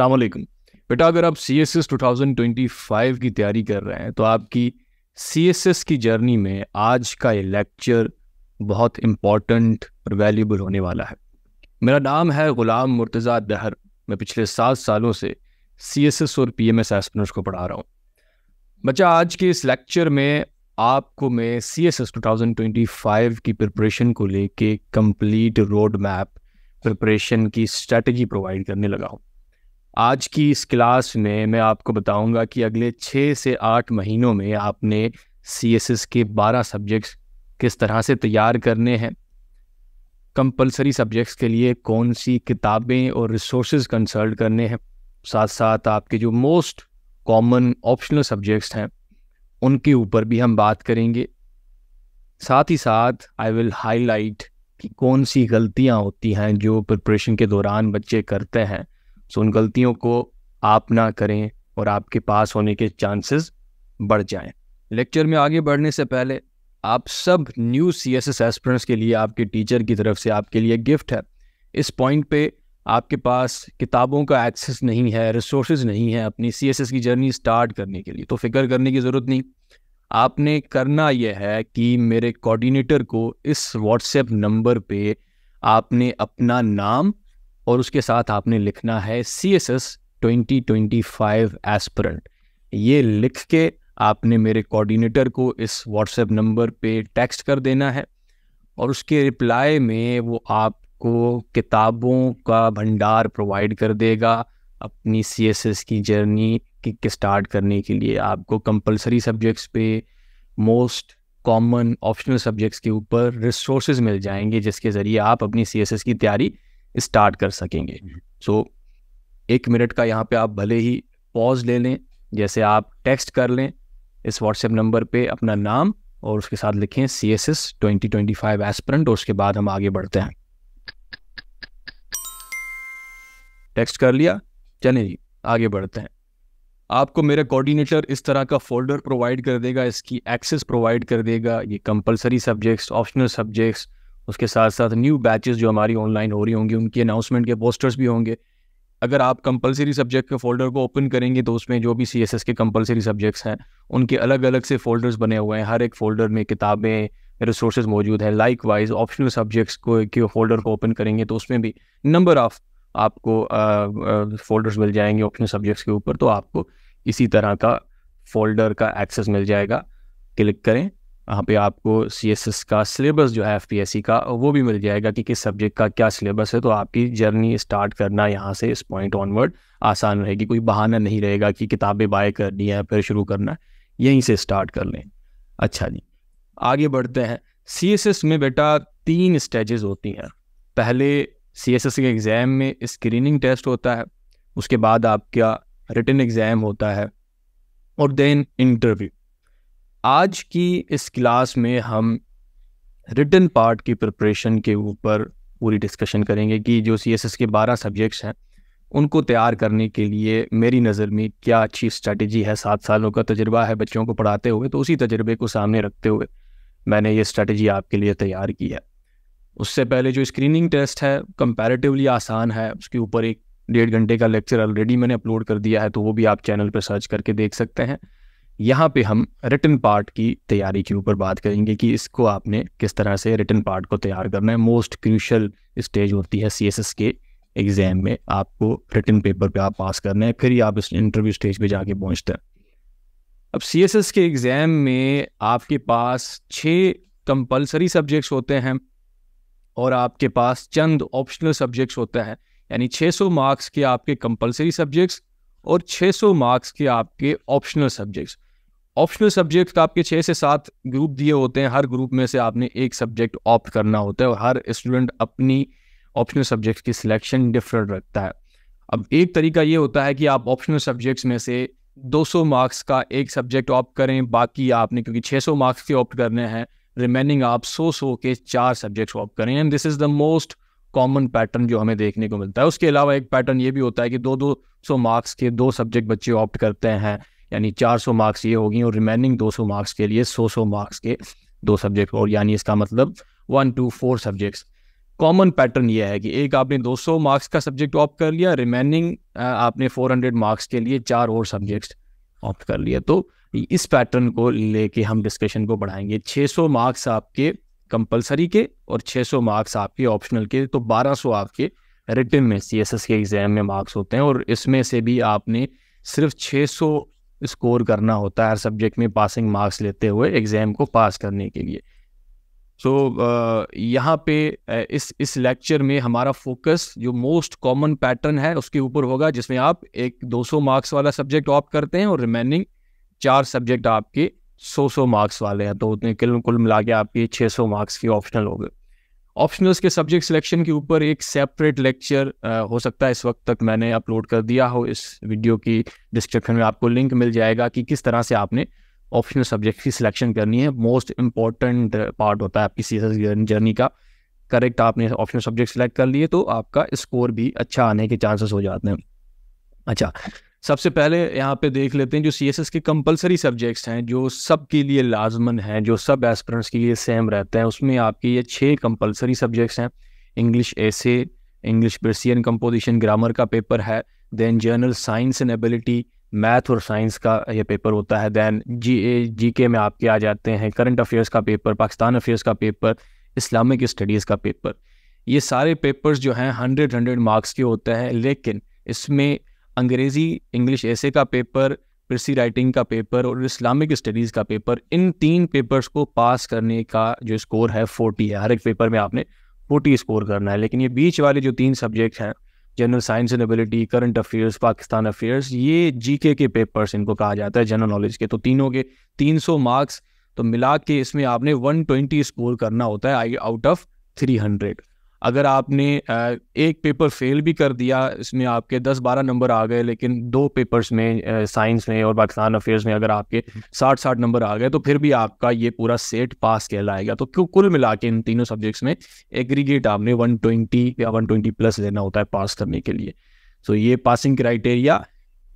अलैक्म बेटा अगर आप C S S two thousand twenty five की तैयारी कर रहे हैं तो आपकी सी एस एस की जर्नी में आज का ये लेक्चर बहुत इम्पॉर्टेंट और वैल्यूबल होने वाला है मेरा नाम है ग़ुलाम मुर्तज़ा दहर मैं पिछले सात सालों से सी एस एस और पी एम एस एसपनर्स को पढ़ा रहा हूँ बच्चा आज के इस लेक्चर में आपको मैं C S S two thousand twenty five की प्रिपरेशन को लेके कंप्लीट रोड मैप प्रिपरेशन की स्ट्रेटजी प्रोवाइड करने लगा हूँ आज की इस क्लास में मैं आपको बताऊंगा कि अगले छः से आठ महीनों में आपने सी एस एस के बारह सब्जेक्ट्स किस तरह से तैयार करने हैं कंपलसरी सब्जेक्ट्स के लिए कौन सी किताबें और रिसोर्स कंसल्ट करने हैं साथ साथ आपके जो मोस्ट कॉमन ऑप्शनल सब्जेक्ट्स हैं उनके ऊपर भी हम बात करेंगे साथ ही साथ आई विल हाईलाइट कि कौन सी गलतियां होती हैं जो प्रिपरेशन के दौरान बच्चे करते हैं सो उन गलतियों को आप ना करें और आपके पास होने के चांसेस बढ़ जाएं लेक्चर में आगे बढ़ने से पहले आप सब new C S S aspirants के लिए आपके टीचर की तरफ से आपके लिए गिफ्ट है इस पॉइंट पे आपके पास किताबों का एक्सेस नहीं है रिसोर्स नहीं है अपनी सी एस एस की जर्नी स्टार्ट करने के लिए तो फिक्र करने की ज़रूरत नहीं आपने करना यह है कि मेरे कोऑर्डिनेटर को इस व्हाट्सएप नंबर पे आपने अपना नाम और उसके साथ आपने लिखना है C S S twenty twenty five aspirant ये लिख के आपने मेरे कोऑर्डिनेटर को इस व्हाट्सएप नंबर पे टेक्स्ट कर देना है और उसके रिप्लाई में वो आपको किताबों का भंडार प्रोवाइड कर देगा अपनी सी एस एस की जर्नी किक स्टार्ट करने के लिए आपको कंपलसरी सब्जेक्ट्स पे मोस्ट कॉमन ऑप्शनल सब्जेक्ट्स के ऊपर रिसोर्सेज मिल जाएंगे जिसके ज़रिए आप अपनी सी एस एस की तैयारी स्टार्ट कर सकेंगे सो हम्म। so, एक मिनट का यहाँ पे आप भले ही पॉज ले लें जैसे आप टेक्स्ट कर लें इस व्हाट्सएप नंबर पे अपना नाम और उसके साथ लिखें C S S twenty twenty five aspirant और उसके बाद हम आगे बढ़ते हैं टेक्स्ट कर लिया चले जी आगे बढ़ते हैं आपको मेरा कोऑर्डिनेटर इस तरह का फोल्डर प्रोवाइड कर देगा इसकी एक्सेस प्रोवाइड कर देगा ये कंपलसरी सब्जेक्ट्स ऑप्शनल सब्जेक्ट्स उसके साथ साथ न्यू बैचेस जो हमारी ऑनलाइन हो रही होंगी उनकी अनाउंसमेंट के पोस्टर्स भी होंगे अगर आप कंपलसरी सब्जेक्ट के फोल्डर को ओपन करेंगे तो उसमें जो भी सी के कंपलसरी सब्जेक्ट्स हैं उनके अलग अलग से फोल्डर्स बने हुए हैं हर एक फोल्डर में किताबें रिसोर्सेज मौजूद हैं लाइक वाइज ऑप्शनल सब्जेक्ट्स को के फोल्डर को ओपन करेंगे तो उसमें भी नंबर ऑफ आपको फोल्डर्स मिल जाएंगे ऑप्शनल सब्जेक्ट्स के ऊपर तो आपको इसी तरह का फोल्डर का एक्सेस मिल जाएगा क्लिक करें वहाँ पे आपको सी एस एस का सिलेबस जो है एफ पी एस सी का वो भी मिल जाएगा कि किस सब्जेक्ट का क्या सिलेबस है तो आपकी जर्नी स्टार्ट करना यहाँ से इस पॉइंट ऑनवर्ड आसान रहेगी कोई बहाना नहीं रहेगा कि किताबें बाय करनी है फिर शुरू करना है यहीं से स्टार्ट कर लें अच्छा जी आगे बढ़ते हैं सी एस एस में बेटा तीन स्टेजेस होती हैं पहले सी एस एस के एग्ज़ाम में स्क्रीनिंग टेस्ट होता है उसके बाद आपका रिटर्न एग्ज़ाम होता है और देन इंटरव्यू आज की इस क्लास में हम रिटर्न पार्ट की प्रिपरेशन के ऊपर पूरी डिस्कशन करेंगे कि जो सी एस एस के बारह सब्जेक्ट्स हैं उनको तैयार करने के लिए मेरी नज़र में क्या अच्छी स्ट्रैटेजी है सात सालों का तजर्बा है बच्चों को पढ़ाते हुए तो उसी तजर्बे को सामने रखते हुए मैंने ये स्ट्रैटेजी आपके लिए तैयार की है उससे पहले जो स्क्रीनिंग टेस्ट है कंपैरेटिवली आसान है उसके ऊपर एक डेढ़ घंटे का लेक्चर ऑलरेडी मैंने अपलोड कर दिया है तो वो भी आप चैनल पर सर्च करके देख सकते हैं यहाँ पे हम रिटर्न पार्ट की तैयारी के ऊपर बात करेंगे कि इसको आपने किस तरह से रिटर्न पार्ट को तैयार करना है मोस्ट क्रूशल स्टेज होती है सी के एग्ज़ाम में आपको रिटर्न पेपर पे आप पास करना है फिर ही आप इस इंटरव्यू स्टेज पे जाके पहुँचते हैं अब सी के एग्ज़ाम में आपके पास छः कंपलसरी सब्जेक्ट्स होते हैं और आपके पास चंद ऑप्शनल सब्जेक्ट्स होते हैं यानी 600 मार्क्स के आपके कंपलसरी सब्जेक्ट्स और 600 मार्क्स के आपके ऑप्शनल सब्जेक्ट्स ऑप्शनल सब्जेक्ट का तो आपके छः से सात ग्रुप दिए होते हैं हर ग्रुप में से आपने एक सब्जेक्ट ऑप्ट करना होता है और हर स्टूडेंट अपनी ऑप्शनल सब्जेक्ट की सिलेक्शन डिफरेंट रखता है अब एक तरीका ये होता है कि आप ऑप्शनल सब्जेक्ट्स में से 200 मार्क्स का एक सब्जेक्ट ऑप्ट करें बाकी आपने क्योंकि 600 मार्क्स के ऑप्ट करने हैं रिमेनिंग आप 100 सौ के चार सब्जेक्ट्स ऑप्ट करें and this is the most common pattern जो हमें देखने को मिलता है उसके अलावा एक पैटर्न ये भी होता है कि दो दो सौ मार्क्स के दो सब्जेक्ट बच्चे ऑप्ट करते हैं यानी 400 मार्क्स ये होगी और रिमेनिंग 200 मार्क्स के लिए 100-100 मार्क्स के दो सब्जेक्ट और यानी इसका मतलब one two four subjects common pattern ये है कि एक आपने 200 मार्क्स का सब्जेक्ट ऑप्ट कर लिया रिमेनिंग आपने 400 मार्क्स के लिए चार और सब्जेक्ट्स ऑप्ट कर लिया तो इस पैटर्न को लेके हम डिस्कशन को बढ़ाएंगे 600 मार्क्स आपके कंपलसरी के और 600 मार्क्स आपके ऑप्शनल के तो 1200 आपके रिटर्न में सी के एग्ज़ाम में मार्क्स होते हैं और इसमें से भी आपने सिर्फ 600 स्कोर करना होता है हर सब्जेक्ट में पासिंग मार्क्स लेते हुए एग्ज़ाम को पास करने के लिए सो so, uh, यहाँ पे इस इस लेक्चर में हमारा फोकस जो मोस्ट कॉमन पैटर्न है उसके ऊपर होगा जिसमें आप एक 200 मार्क्स वाला सब्जेक्ट ऑप करते हैं और रिमेनिंग चार सब्जेक्ट आपके 100 सौ मार्क्स वाले हैं तो उतने कुल कुल मिला के आपके 600 मार्क्स के ऑप्शनल हो गए ऑप्शनल्स के सब्जेक्ट सिलेक्शन के ऊपर एक सेपरेट लेक्चर हो सकता है इस वक्त तक मैंने अपलोड कर दिया हो इस वीडियो की डिस्क्रिप्शन में आपको लिंक मिल जाएगा कि किस तरह से आपने ऑप्शनल सब्जेक्ट की सिलेक्शन करनी है मोस्ट इंपॉर्टेंट पार्ट होता है आपकी सी एस जर्नी का करेक्ट आपने ऑप्शनल सब्जेक्ट सिलेक्ट कर लिए तो आपका स्कोर भी अच्छा आने के चांसेस हो जाते हैं अच्छा सबसे पहले यहाँ पे देख लेते हैं जो सी के कंपलसरी सब्जेक्ट्स हैं जो सब के लिए लाजमन हैं जो सब एस्परेंट्स के लिए सेम रहते हैं उसमें आपके ये छः कंपलसरी सब्जेक्ट्स हैं English essay English Persian composition grammar का पेपर है then general science and ability math और साइंस का ये पेपर होता है दैन जी ए जी के में आपके आ जाते हैं करंट अफेयर्स का पेपर पाकिस्तान अफेयर्स का पेपर इस्लामिक स्टडीज़ का पेपर ये सारे पेपर्स जो हैं हंड्रेड हंड्रेड मार्क्स के होते हैं लेकिन इसमें अंग्रेज़ी इंग्लिश ऐसे का पेपर कृषि राइटिंग का पेपर और इस्लामिक स्टडीज़ का पेपर इन तीन पेपर्स को पास करने का जो स्कोर है फोर्टी है हर एक पेपर में आपने फोर्टी स्कोर करना है लेकिन ये बीच वाले जो तीन सब्जेक्ट हैं general science and ability current affairs Pakistan affairs ये जीके के पेपर्स इनको कहा जाता है जनरल नॉलेज के तो तीनों के 300 मार्क्स तो मिला के इसमें आपने 120 स्कोर करना होता है आई आउट ऑफ 300 अगर आपने एक पेपर फेल भी कर दिया इसमें आपके 10-12 नंबर आ गए लेकिन दो पेपर्स में साइंस में और पाकिस्तान अफेयर्स में अगर आपके 60-60 हम्म। नंबर आ गए तो फिर भी आपका ये पूरा सेट पास कहलाएगा तो क्यों कुल मिला के इन तीनों सब्जेक्ट्स में एग्रीगेट आपने 120 या 120 प्लस लेना होता है पास करने के लिए सो ये पासिंग क्राइटेरिया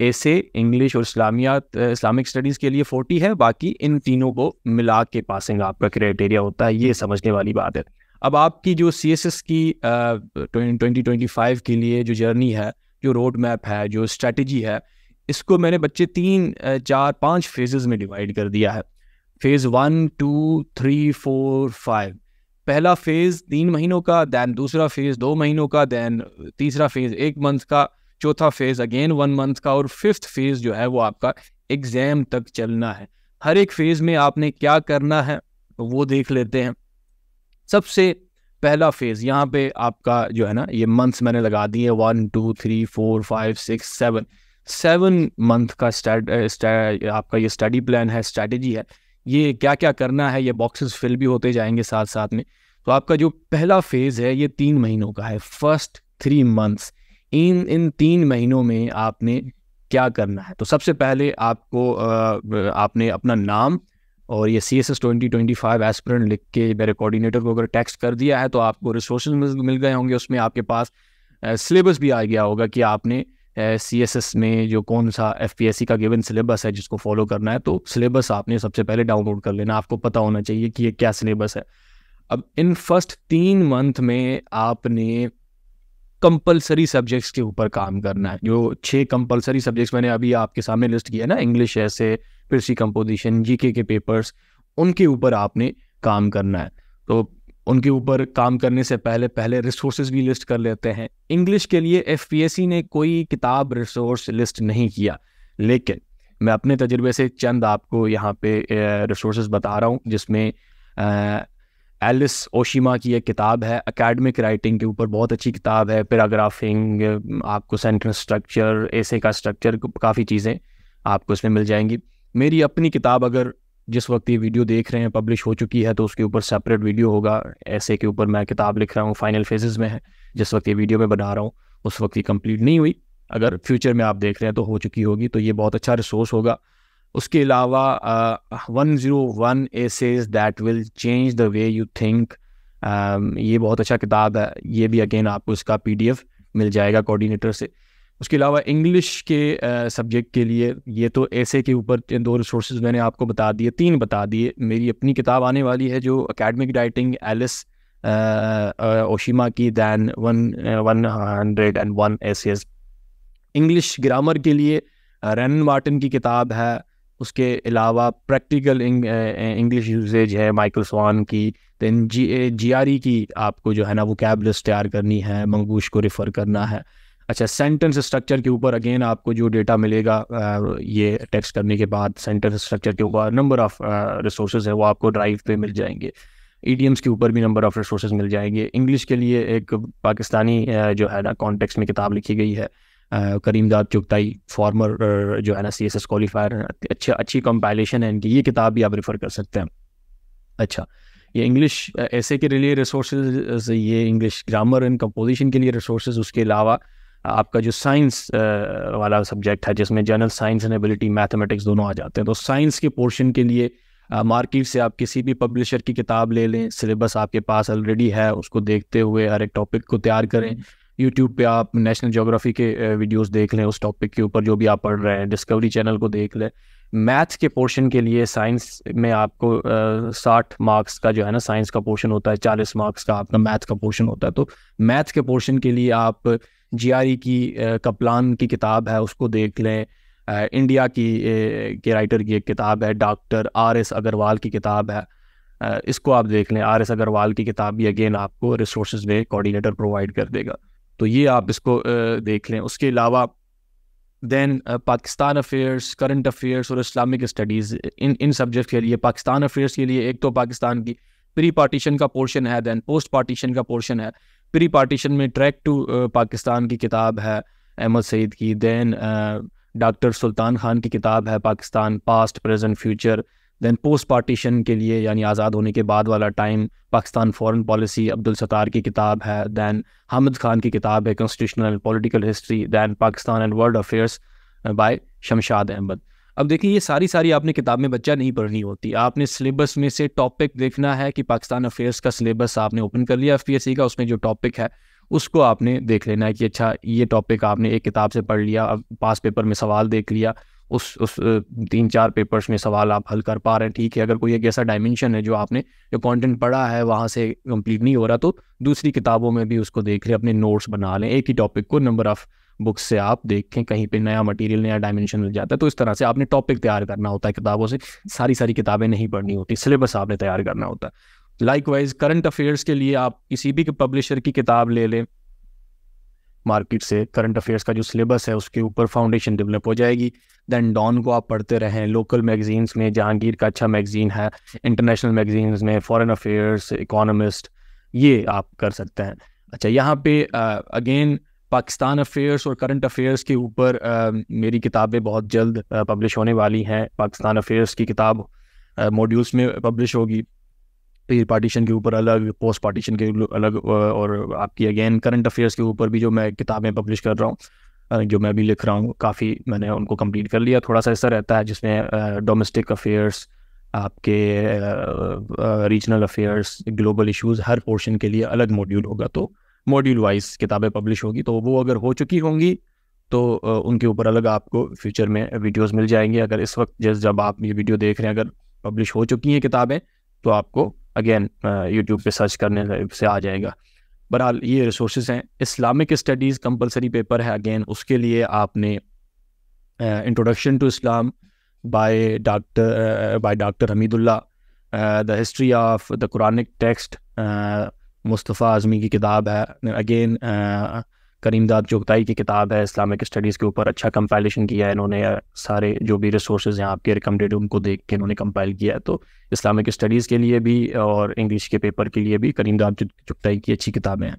ऐसे इंग्लिश और इस्लामियात इस्लामिक स्टडीज़ के लिए फोर्टी है बाकी इन तीनों को मिला के पासिंग आपका क्राइटेरिया होता है ये समझने वाली बात है अब आपकी जो सी एस एस की ट्वेंटी ट्वेंटी फाइव के लिए जो जर्नी है जो रोड मैप है जो स्ट्रेटजी है इसको मैंने बच्चे तीन चार पाँच फेजेस में डिवाइड कर दिया है phase one two three four five पहला फेज़ तीन महीनों का दैन दूसरा फेज़ दो महीनों का दैन तीसरा फेज़ एक मंथ का चौथा फेज़ अगेन वन मंथ का और फिफ्थ फेज़ जो है वो आपका एग्ज़ाम तक चलना है हर एक फेज़ में आपने क्या करना है वो देख लेते हैं सबसे पहला फेज़ यहाँ पे आपका जो है ना ये मंथ्स मैंने लगा दिए one two three four five six seven seven month का स्टैड आपका ये स्टडी प्लान है स्ट्रैटेजी है ये क्या क्या करना है ये बॉक्सेस फिल भी होते जाएंगे साथ साथ में तो आपका जो पहला फेज़ है ये तीन महीनों का है फर्स्ट थ्री मंथ्स इन इन तीन महीनों में आपने क्या करना है तो सबसे पहले आपको आपने अपना नाम और ये C S S twenty twenty five aspirant लिख के मेरे कोऑर्डिनेटर को अगर टेक्स्ट कर दिया है तो आपको रिसोर्स मिल गए होंगे उसमें आपके पास सिलेबस भी आ गया होगा कि आपने सी एस एस में जो कौन सा एफ पी एस सी का गिवन सिलेबस है जिसको फॉलो करना है तो सिलेबस आपने सबसे पहले डाउनलोड कर लेना आपको पता होना चाहिए कि ये क्या सिलेबस है अब इन फर्स्ट तीन मंथ में आपने कंपलसरी सब्जेक्ट्स के ऊपर काम करना है जो छः कंपलसरी सब्जेक्ट्स मैंने अभी आपके सामने लिस्ट किया ना इंग्लिश ऐसे फिर कंपोजिशन जीके के पेपर्स उनके ऊपर आपने काम करना है तो उनके ऊपर काम करने से पहले पहले रिसोर्सेज भी लिस्ट कर लेते हैं इंग्लिश के लिए एफ ने कोई किताब रिसोर्स लिस्ट नहीं किया लेकिन मैं अपने तजर्बे से चंद आपको यहाँ पे रिसोर्स बता रहा हूँ जिसमें एलिस ओशिमा की एक किताब है एकेडमिक राइटिंग के ऊपर बहुत अच्छी किताब है पैराग्राफिंग आपको सेंटेंस स्ट्रक्चर ऐसे का स्ट्रक्चर काफ़ी चीज़ें आपको इसमें मिल जाएंगी मेरी अपनी किताब अगर जिस वक्त ये वीडियो देख रहे हैं पब्लिश हो चुकी है तो उसके ऊपर सेपरेट वीडियो होगा ऐसे के ऊपर मैं किताब लिख रहा हूँ फाइनल फेजेस में है जिस वक्त ये वीडियो मैं बना रहा हूँ उस वक्त ये कंप्लीट नहीं हुई अगर फ्यूचर में आप देख रहे हैं तो हो चुकी होगी तो ये बहुत अच्छा रिसोर्स होगा उसके अलावा one zero one essays that will change the way you think ये बहुत अच्छा किताब है ये भी अगेन आपको इसका पी मिल जाएगा कोऑर्डिनेटर से उसके अलावा इंग्लिश के सब्जेक्ट के लिए ये तो ऐसे के ऊपर दो रिसोर्सेज मैंने आपको बता दिए तीन बता दिए मेरी अपनी किताब आने वाली है जो अकेडमिक राइटिंग एलिस ओशिमा की then one one hundred and one essays English grammar के लिए रैन मार्टिन की किताब है उसके अलावा प्रैक्टिकल इंग्लिश यूजेज है माइकल स्वान की देन जी जी आर ई की आपको जो है ना वो कैब लिस्ट तैयार करनी है मंगूश को रिफ़र करना है अच्छा सेंटेंस स्ट्रक्चर के ऊपर अगेन आपको जो डेटा मिलेगा ये टेक्स्ट करने के बाद सेंटेंस स्ट्रक्चर के ऊपर नंबर ऑफ रिसोर्स है वो आपको ड्राइव पे मिल जाएंगे ईडीएम्स के ऊपर भी नंबर ऑफ रिसोर्स मिल जाएंगे इंग्लिश के लिए एक पाकिस्तानी जो है ना कॉन्टेक्स में किताब लिखी गई है करीमदाद चुगताई फॉर्मर जो है ना सी एस एस क्वालिफायर अच्छा अच्छी कंपाइलेशन है इनकी ये किताब भी आप रिफ़र कर सकते हैं अच्छा ये इंग्लिश ऐसे के लिए रिसोर्स ये इंग्लिश ग्रामर एंड कंपोजिशन के लिए रिसोर्स उसके अलावा आपका जो साइंस वाला सब्जेक्ट है जिसमें general science and ability mathematics दोनों आ जाते हैं तो साइंस के पोर्शन के लिए मार्केट से आप किसी भी पब्लिशर की किताब ले लें सिलेबस आपके पास ऑलरेडी है उसको देखते हुए हर एक टॉपिक को तैयार करें यूट्यूब हम्म। पे आप नेशनल जोग्राफी के वीडियोस देख लें उस टॉपिक के ऊपर जो भी आप पढ़ रहे हैं डिस्कवरी चैनल को देख लें मैथ्स के पोर्शन के लिए साइंस में आपको साठ मार्क्स का जो है ना साइंस का पोर्शन होता है चालीस मार्क्स का आपका मैथ्स का पोर्शन होता है तो मैथ्स के पोर्शन के लिए आप जी e की कपलान की किताब है उसको देख लें इंडिया की के राइटर की एक किताब है डॉक्टर आर एस अग्रवाल की किताब है इसको आप देख लें आर एस अग्रवाल की किताब भी अगेन आपको रिसोर्स में कोऑर्डिनेटर प्रोवाइड कर देगा तो ये आप इसको देख लें उसके अलावा then Pakistan affairs current affairs और इस्लामिक स्टडीज़ इन इन सब्जेक्ट के लिए पाकिस्तान अफेयर्स के लिए एक तो पाकिस्तान की प्री पार्टीशन का पोर्शन है दैन पोस्ट पार्टीशन का पोर्शन है प्री पार्टीशन में ट्रैक टू पाकिस्तान की किताब है अहमद सईद की दैन डॉक्टर सुल्तान खान की किताब है Pakistan past present future then post partition के लिए यानी आज़ाद होने के बाद वाला time Pakistan foreign policy Abdul Sattar की किताब है दैन हामिद खान की किताब है constitutional political history then Pakistan and world affairs by Shamshad Ahmad अब देखिए ये सारी सारी आपने किताब में बच्चा नहीं पढ़नी होती आपने सिलेबस में से टॉपिक देखना है कि पाकिस्तान अफेयर्स का सिलेबस आपने ओपन कर लिया एफ का उसमें जो टॉपिक है उसको आपने देख लेना है कि अच्छा ये टॉपिक आपने एक किताब से पढ़ लिया अब पास पेपर में सवाल देख लिया उस उस तीन चार पेपर्स में सवाल आप हल कर पा रहे हैं ठीक है अगर कोई एक ऐसा डायमेंशन है जो आपने जो कंटेंट पढ़ा है वहाँ से कंप्लीट नहीं हो रहा तो दूसरी किताबों में भी उसको देख लें अपने नोट्स बना लें एक ही टॉपिक को नंबर ऑफ़ बुक से आप देखें कहीं पे नया मटेरियल नया डायमेंशन मिल जाता है तो इस तरह से आपने टॉपिक तैयार करना होता है किताबों से सारी सारी किताबें नहीं पढ़नी होती सिलेबस आपने तैयार करना होता है लाइक वाइज करंट अफेयर्स के लिए आप किसी भी पब्लिशर की किताब ले लें मार्केट से करंट अफेयर्स का जो सिलेबस है उसके ऊपर फाउंडेशन डेवलप हो जाएगी देन डॉन को आप पढ़ते रहें लोकल मैगजीन्स में जहांगीर का अच्छा मैगजीन है इंटरनेशनल मैगजीन्स में फॉरेन अफेयर्स इकोनॉमिस्ट ये आप कर सकते हैं अच्छा यहाँ पे अगेन पाकिस्तान अफेयर्स और करंट अफेयर्स के ऊपर मेरी किताबें बहुत जल्द पब्लिश होने वाली हैं पाकिस्तान अफेयर्स की किताब मॉड्यूल्स में पब्लिश होगी पीर पार्टीशन के ऊपर अलग पोस्ट पार्टीशन के अलग और आपकी अगेन करंट अफेयर्स के ऊपर भी जो मैं किताबें पब्लिश कर रहा हूँ जो मैं भी लिख रहा हूँ काफ़ी मैंने उनको कंप्लीट कर लिया थोड़ा सा ऐसा रहता है जिसमें डोमेस्टिक अफेयर्स आपके रीजनल अफेयर्स ग्लोबल इश्यूज़ हर पोर्शन के लिए अलग मॉड्यूल होगा तो मॉड्यूल वाइज किताबें पब्लिश होगी तो वो अगर हो चुकी होंगी तो उनके ऊपर अलग आपको फ्यूचर में वीडियोस मिल जाएंगे अगर इस वक्त जैसे जब आप ये वीडियो देख रहे हैं अगर पब्लिश हो चुकी हैं किताबें तो आपको अगेन यूट्यूब पे सर्च करने से आ जाएगा बहरहाल ये रिसोर्स हैं इस्लामिक स्टडीज़ कंपलसरी पेपर है अगेन उसके लिए आपने introduction to Islam by doctor by doctor Hamidullah the history of the Quranic text Mustafa Azami की किताब है अगेन करीम दाद चुगताई की किताब है इस्लामिक स्टडीज़ के ऊपर अच्छा कंपाइलेशन किया है इन्होंने सारे जो भी रिसोर्स हैं आपके रिकमेंडेड उनको देख के इन्होंने कंपाइल किया है तो इस्लामिक स्टडीज़ के लिए भी और इंग्लिश के पेपर के लिए भी करीम दाद चुगताई की अच्छी किताबें हैं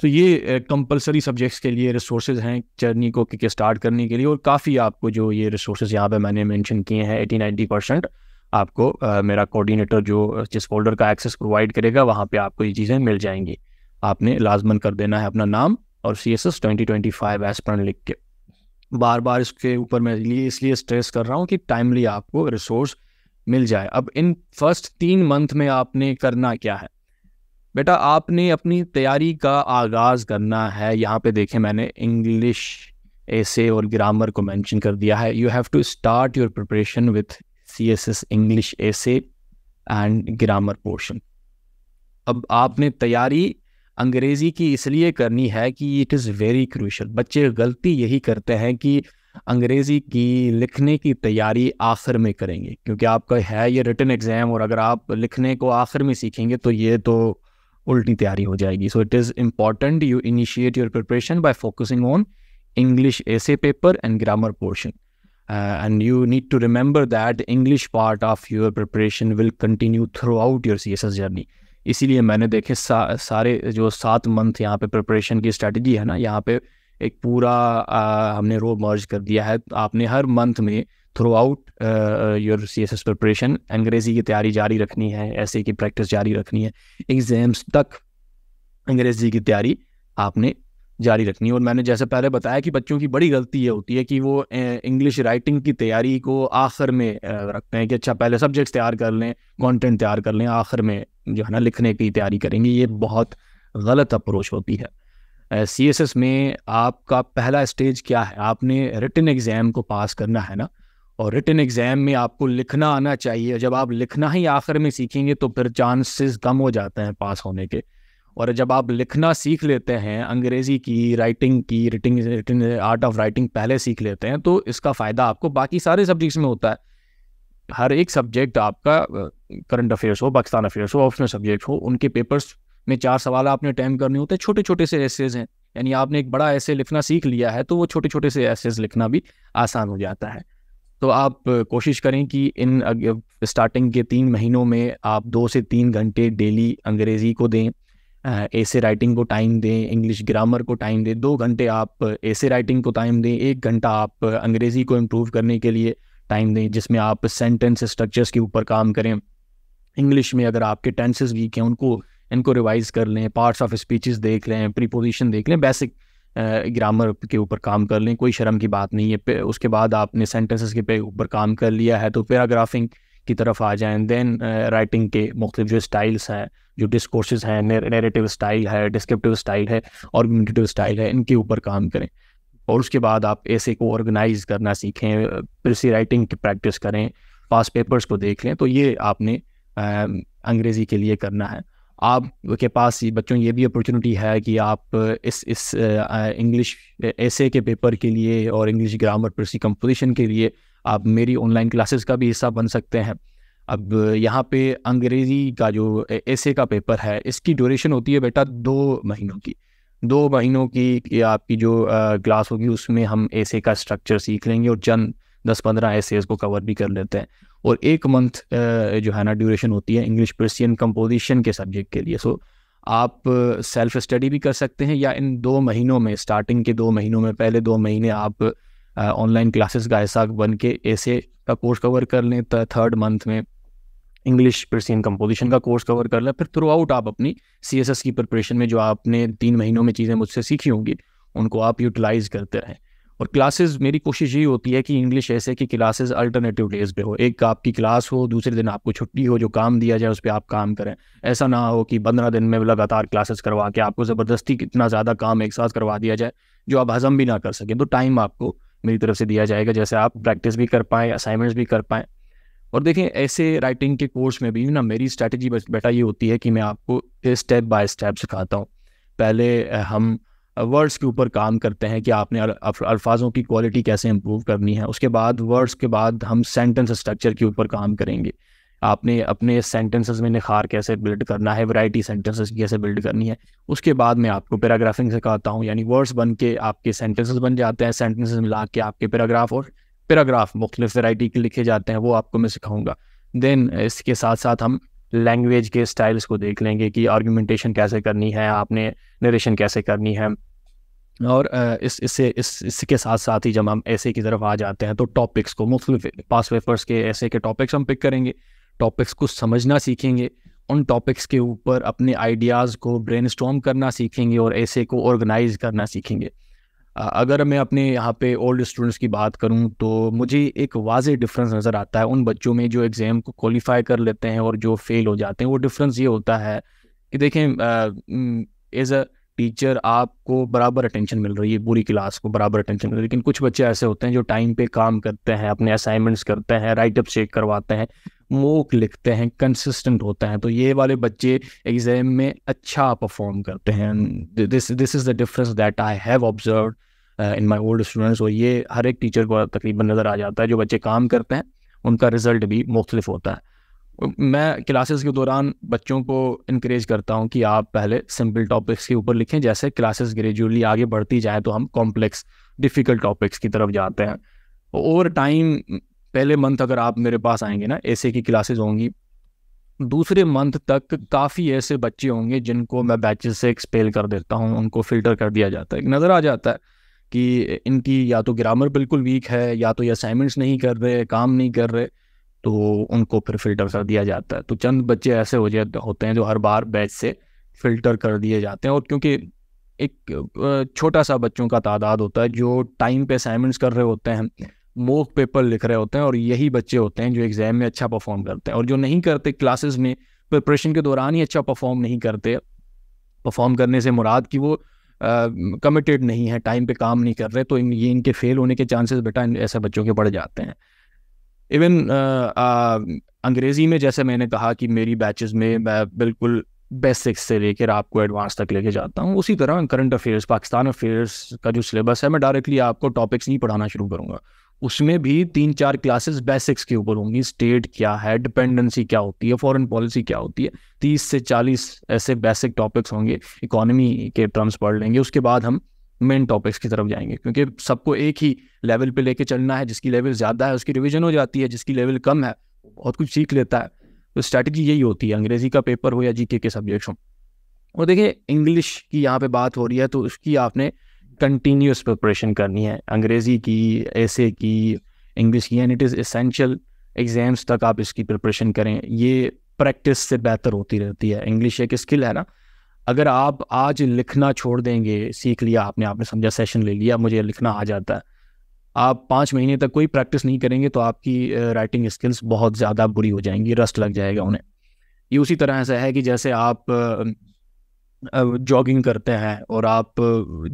तो ये कंपलसरी सब्जेक्ट्स के लिए रिसोर्स हैं जर्नी को स्टार्ट करने के लिए और काफ़ी आपको जो ये रिसोर्स यहाँ पर मैंने मैंशन किए हैं एटी नाइन्टी परसेंट आपको आ, मेरा कोऑर्डिनेटर जो जिस फोल्डर का एक्सेस प्रोवाइड करेगा वहाँ पे आपको ये चीज़ें मिल जाएंगी आपने लाजमन कर देना है अपना नाम और C S S twenty twenty five aspirant लिख के बार बार इसके ऊपर मैं लिए इसलिए स्ट्रेस कर रहा हूँ कि टाइमली आपको रिसोर्स मिल जाए अब इन फर्स्ट तीन मंथ में आपने करना क्या है बेटा आपने अपनी तैयारी का आगाज़ करना है यहाँ पे देखें मैंने इंग्लिश ऐसे और ग्रामर को मेंशन कर दिया है you have to start your preparation with एस English essay and grammar portion अब आपने तैयारी अंग्रेज़ी की इसलिए करनी है कि इट इज़ वेरी क्रूशल बच्चे गलती यही करते हैं कि अंग्रेज़ी की लिखने की तैयारी आखिर में करेंगे क्योंकि आपका है ये रिटर्न एग्ज़ाम और अगर आप लिखने को आखिर में सीखेंगे तो ये तो उल्टी तैयारी हो जाएगी so it is important you initiate your preparation by focusing on English essay paper and grammar portion Uh, and you need to remember that English part of your preparation will continue throughout your CSS journey. इसीलिए मैंने देखे सा, सारे जो सात month यहाँ पे preparation की स्ट्रैटेजी है ना यहाँ पे एक पूरा आ, हमने रो मर्ज कर दिया है आपने हर मंथ में throughout your C S S preparation अंग्रेज़ी की तैयारी जारी रखनी है ऐसे की प्रैक्टिस जारी रखनी है एग्ज़ाम्स तक अंग्रेज़ी की तैयारी आपने जारी रखनी है और मैंने जैसे पहले बताया कि बच्चों की बड़ी गलती ये होती है कि वो इंग्लिश राइटिंग की तैयारी को आखिर में रखते हैं कि अच्छा पहले सब्जेक्ट्स तैयार कर लें कंटेंट तैयार कर लें आखिर में जो है ना लिखने की तैयारी करेंगे ये बहुत गलत अप्रोच होती है सी एस एस में आपका पहला स्टेज क्या है आपने रिटन एग्ज़ाम को पास करना है ना और रिटन एग्ज़ाम में आपको लिखना आना चाहिए जब आप लिखना ही आखिर में सीखेंगे तो फिर चांसेस कम हो जाते हैं पास होने के और जब आप लिखना सीख लेते हैं अंग्रेज़ी की राइटिंग की writing writing art of writing पहले सीख लेते हैं तो इसका फ़ायदा आपको बाकी सारे सब्जेक्ट्स में होता है हर एक सब्जेक्ट आपका करंट अफेयर्स हो पाकिस्तान अफेयर्स हो ऑप्शनल सब्जेक्ट हो उनके पेपर्स में चार सवाल आपने टाइम करने होते हैं छोटे छोटे से एसेज हैं यानी आपने एक बड़ा ऐसे लिखना सीख लिया है तो वो छोटे छोटे से एसेज लिखना भी आसान हो जाता है तो आप कोशिश करें कि इन स्टार्टिंग के तीन महीनों में आप दो से तीन घंटे डेली अंग्रेज़ी को दें ऐसे राइटिंग को टाइम दें इंग्लिश ग्रामर को टाइम दें दो घंटे आप ऐसे राइटिंग को टाइम दें एक घंटा आप अंग्रेज़ी को इम्प्रूव करने के लिए टाइम दें जिसमें आप सेंटेंस स्ट्रक्चर्स के ऊपर काम करें इंग्लिश में अगर आपके टेंसेस वीक हैं उनको इनको रिवाइज कर लें पार्ट्स ऑफ स्पीचेस देख लें प्रीपोजिशन देख लें बेसिक ग्रामर के ऊपर काम कर लें कोई शर्म की बात नहीं है उसके बाद आपने सेंटेंसेस के पे ऊपर काम कर लिया है तो पैराग्राफिंग की तरफ आ जाएँ दैन राइटिंग के मुख्तलिफ जो स्टाइल्स हैं जो डिस्कोर्सेज हैं नेरेटिव स्टाइल है डिस्क्रिप्टिव स्टाइल है ऑर्गमेंटेटिव स्टाइल है इनके ऊपर काम करें और उसके बाद आप ऐसे को ऑर्गेनाइज करना सीखें प्रिसी राइटिंग की प्रैक्टिस करें पास पेपर्स को देख लें तो ये आपने uh, अंग्रेज़ी के लिए करना है आपके पास ये बच्चों ये भी अपॉर्चुनिटी है कि आप इस इस इंग्लिश ऐसे के पेपर के लिए और इंग्लिश ग्रामर पर सी कंपोजिशन के लिए आप मेरी ऑनलाइन क्लासेस का भी हिस्सा बन सकते हैं अब यहाँ पे अंग्रेज़ी का जो ऐसे का पेपर है इसकी ड्यूरेशन होती है बेटा दो महीनों की दो महीनों की, की आपकी जो क्लास होगी उसमें हम ऐसे का स्ट्रक्चर सीख लेंगे और चंद दस पंद्रह ऐसे को कवर भी कर लेते हैं और एक मंथ जो है ना ड्यूरेशन होती है इंग्लिश पर्सियन कंपोजिशन के सब्जेक्ट के लिए सो आप सेल्फ स्टडी भी कर सकते हैं या इन दो महीनों में स्टार्टिंग के दो महीनों में पहले दो महीने आप ऑनलाइन क्लासेस का ऐसा बन के ऐसे का कोर्स कवर कर लें थर्ड मंथ में इंग्लिश पर्सियन कंपोजिशन का कोर्स कवर कर लें फिर थ्रू आउट आप अपनी सी की प्रिपरेशन में जो आपने तीन महीनों में चीज़ें मुझसे सीखी होंगी उनको आप यूटिलाइज़ करते रहें और क्लासेस मेरी कोशिश यही होती है कि इंग्लिश ऐसे कि क्लासेस अल्टरनेटिव डेज पे हो एक आपकी क्लास हो दूसरे दिन आपको छुट्टी हो जो काम दिया जाए उस पर आप काम करें ऐसा ना हो कि पंद्रह दिन में लगातार क्लासेस करवा के आपको ज़बरदस्ती कितना ज़्यादा काम एक साथ करवा दिया जाए जो आप हज़म भी ना कर सकें तो टाइम आपको मेरी तरफ से दिया जाएगा जैसे आप प्रैक्टिस भी कर पाएँ असाइनमेंट्स भी कर पाएँ और देखें ऐसे राइटिंग के कोर्स में भी ना मेरी स्ट्रैटेजी बेटा ये होती है कि मैं आपको स्टेप बाय स्टेप सिखाता हूँ पहले हम वर्ड्स के ऊपर काम करते हैं कि आपने अल्फाजों की क्वालिटी कैसे इम्प्रूव करनी है उसके बाद वर्ड्स के बाद हम सेंटेंस स्ट्रक्चर के ऊपर काम करेंगे आपने अपने सेंटेंसेस में निखार कैसे बिल्ड करना है वैरायटी सेंटेंसेस कैसे बिल्ड करनी है उसके बाद मैं आपको पैराग्राफिंग सिखाता हूँ यानी वर्ड्स बन के आपके सेंटेंसेस बन जाते हैं सेंटेंसेस मिला के आपके पैराग्राफ और पैराग्राफ मुख्तलिफ वैरायटी के लिखे जाते हैं वो आपको मैं सिखाऊंगा देन इसके साथ साथ हम लैंग्वेज के स्टाइल्स को देख लेंगे कि आर्ग्यूमेंटेशन कैसे करनी है आपने नरेशन कैसे करनी है और इस इससे इस इसके साथ साथ ही जब हम ऐसे की तरफ आ जाते हैं तो टॉपिक्स को मुख्तलिफ पास पेपर्स के ऐसे के टॉपिक्स हम पिक करेंगे टॉपिक्स को समझना सीखेंगे उन टॉपिक्स के ऊपर अपने आइडियाज़ को ब्रेन करना सीखेंगे और ऐसे को ऑर्गेनाइज करना सीखेंगे अगर मैं अपने यहाँ पे ओल्ड स्टूडेंट्स की बात करूँ तो मुझे एक वाजे डिफरेंस नज़र आता है उन बच्चों में जो एग्ज़ाम को क्वालिफाई कर लेते हैं और जो फेल हो जाते हैं वो डिफरेंस ये होता है कि देखें एज अ टीचर आपको बराबर अटेंशन मिल रही है पूरी क्लास को बराबर अटेंशन मिल रही है लेकिन कुछ बच्चे ऐसे होते हैं जो टाइम पे काम करते हैं अपने असाइनमेंट्स करते हैं राइटअप चेक करवाते हैं मोक लिखते हैं कंसिस्टेंट होता है तो ये वाले बच्चे एग्जाम में अच्छा परफॉर्म करते हैं this this is the difference that I have observe in my old students और ये हर एक टीचर को तकरीबन नज़र आ जाता है जो बच्चे काम करते हैं उनका रिज़ल्ट भी मुख्तलिफ होता है मैं क्लासेस के दौरान बच्चों को इनक्रेज करता हूँ कि आप पहले सिंपल टॉपिक्स के ऊपर लिखें जैसे क्लासेस ग्रेजुअली आगे बढ़ती जाए तो हम कॉम्प्लेक्स डिफ़िकल्ट टॉपिक्स की तरफ जाते हैं ओवर टाइम पहले मंथ अगर आप मेरे पास आएंगे ना ऐसे की क्लासेज होंगी दूसरे मंथ तक काफ़ी ऐसे बच्चे होंगे जिनको मैं बैचेस से एक्सपेल कर देता हूँ उनको फिल्टर कर दिया जाता है नज़र आ जाता है कि इनकी या तो ग्रामर बिल्कुल वीक है या तो ये असाइनमेंट्स नहीं कर रहे काम नहीं कर रहे तो उनको फिर फिल्टर कर दिया जाता है तो चंद बच्चे ऐसे हो जाते होते हैं जो हर बार बैच से फिल्टर कर दिए जाते हैं और क्योंकि एक छोटा सा बच्चों का तादाद होता है जो टाइम पे असाइनमेंट्स कर रहे होते हैं मोक पेपर लिख रहे होते हैं और यही बच्चे होते हैं जो एग्ज़ाम में अच्छा परफॉर्म करते हैं और जो नहीं करते क्लासेस में प्रिपरेशन के दौरान ही अच्छा परफॉर्म नहीं करते परफॉर्म करने से मुराद कि वो कमिटेड uh, नहीं है टाइम पे काम नहीं कर रहे तो इन, ये इनके फेल होने के चांसेस बेटा ऐसे बच्चों के बढ़ जाते हैं इवन uh, uh, अंग्रेज़ी में जैसे मैंने कहा कि मेरी बैचेस में मैं बिल्कुल बेसिक्स से लेकर आपको एडवांस तक लेके जाता हूँ उसी तरह करंट अफेयर्स पाकिस्तान अफेयर्स का जो सिलेबस है मैं डायरेक्टली आपको टॉपिक्स नहीं पढ़ाना शुरू करूँगा उसमें भी तीन चार क्लासेस बेसिक्स के ऊपर होंगी स्टेट क्या है डिपेंडेंसी क्या होती है फॉरेन पॉलिसी क्या होती है तीस से चालीस ऐसे बेसिक टॉपिक्स होंगे इकोनॉमी के टर्म्स पढ़ लेंगे उसके बाद हम मेन टॉपिक्स की तरफ जाएंगे क्योंकि सबको एक ही लेवल पे लेके चलना है जिसकी लेवल ज़्यादा है उसकी रिविजन हो जाती है जिसकी लेवल कम है बहुत कुछ सीख लेता है तो स्ट्रैटेजी यही होती है अंग्रेजी का पेपर हो या जीके के सब्जेक्ट्स हो और देखिए इंग्लिश की यहाँ पे बात हो रही है तो उसकी आपने कंटिन्यूस प्रिपरेशन करनी है अंग्रेज़ी की ऐसे की इंग्लिश की and it is essential exams तक आप इसकी प्रिपरेशन करें ये प्रैक्टिस से बेहतर होती रहती है इंग्लिश एक स्किल है ना अगर आप आज लिखना छोड़ देंगे सीख लिया आपने आपने समझा सेशन ले लिया मुझे लिखना आ जाता है आप पाँच महीने तक कोई प्रैक्टिस नहीं करेंगे तो आपकी राइटिंग स्किल्स बहुत ज़्यादा बुरी हो जाएंगी रस्ट लग जाएगा उन्हें ये उसी तरह से है कि जैसे आप जॉगिंग करते हैं और आप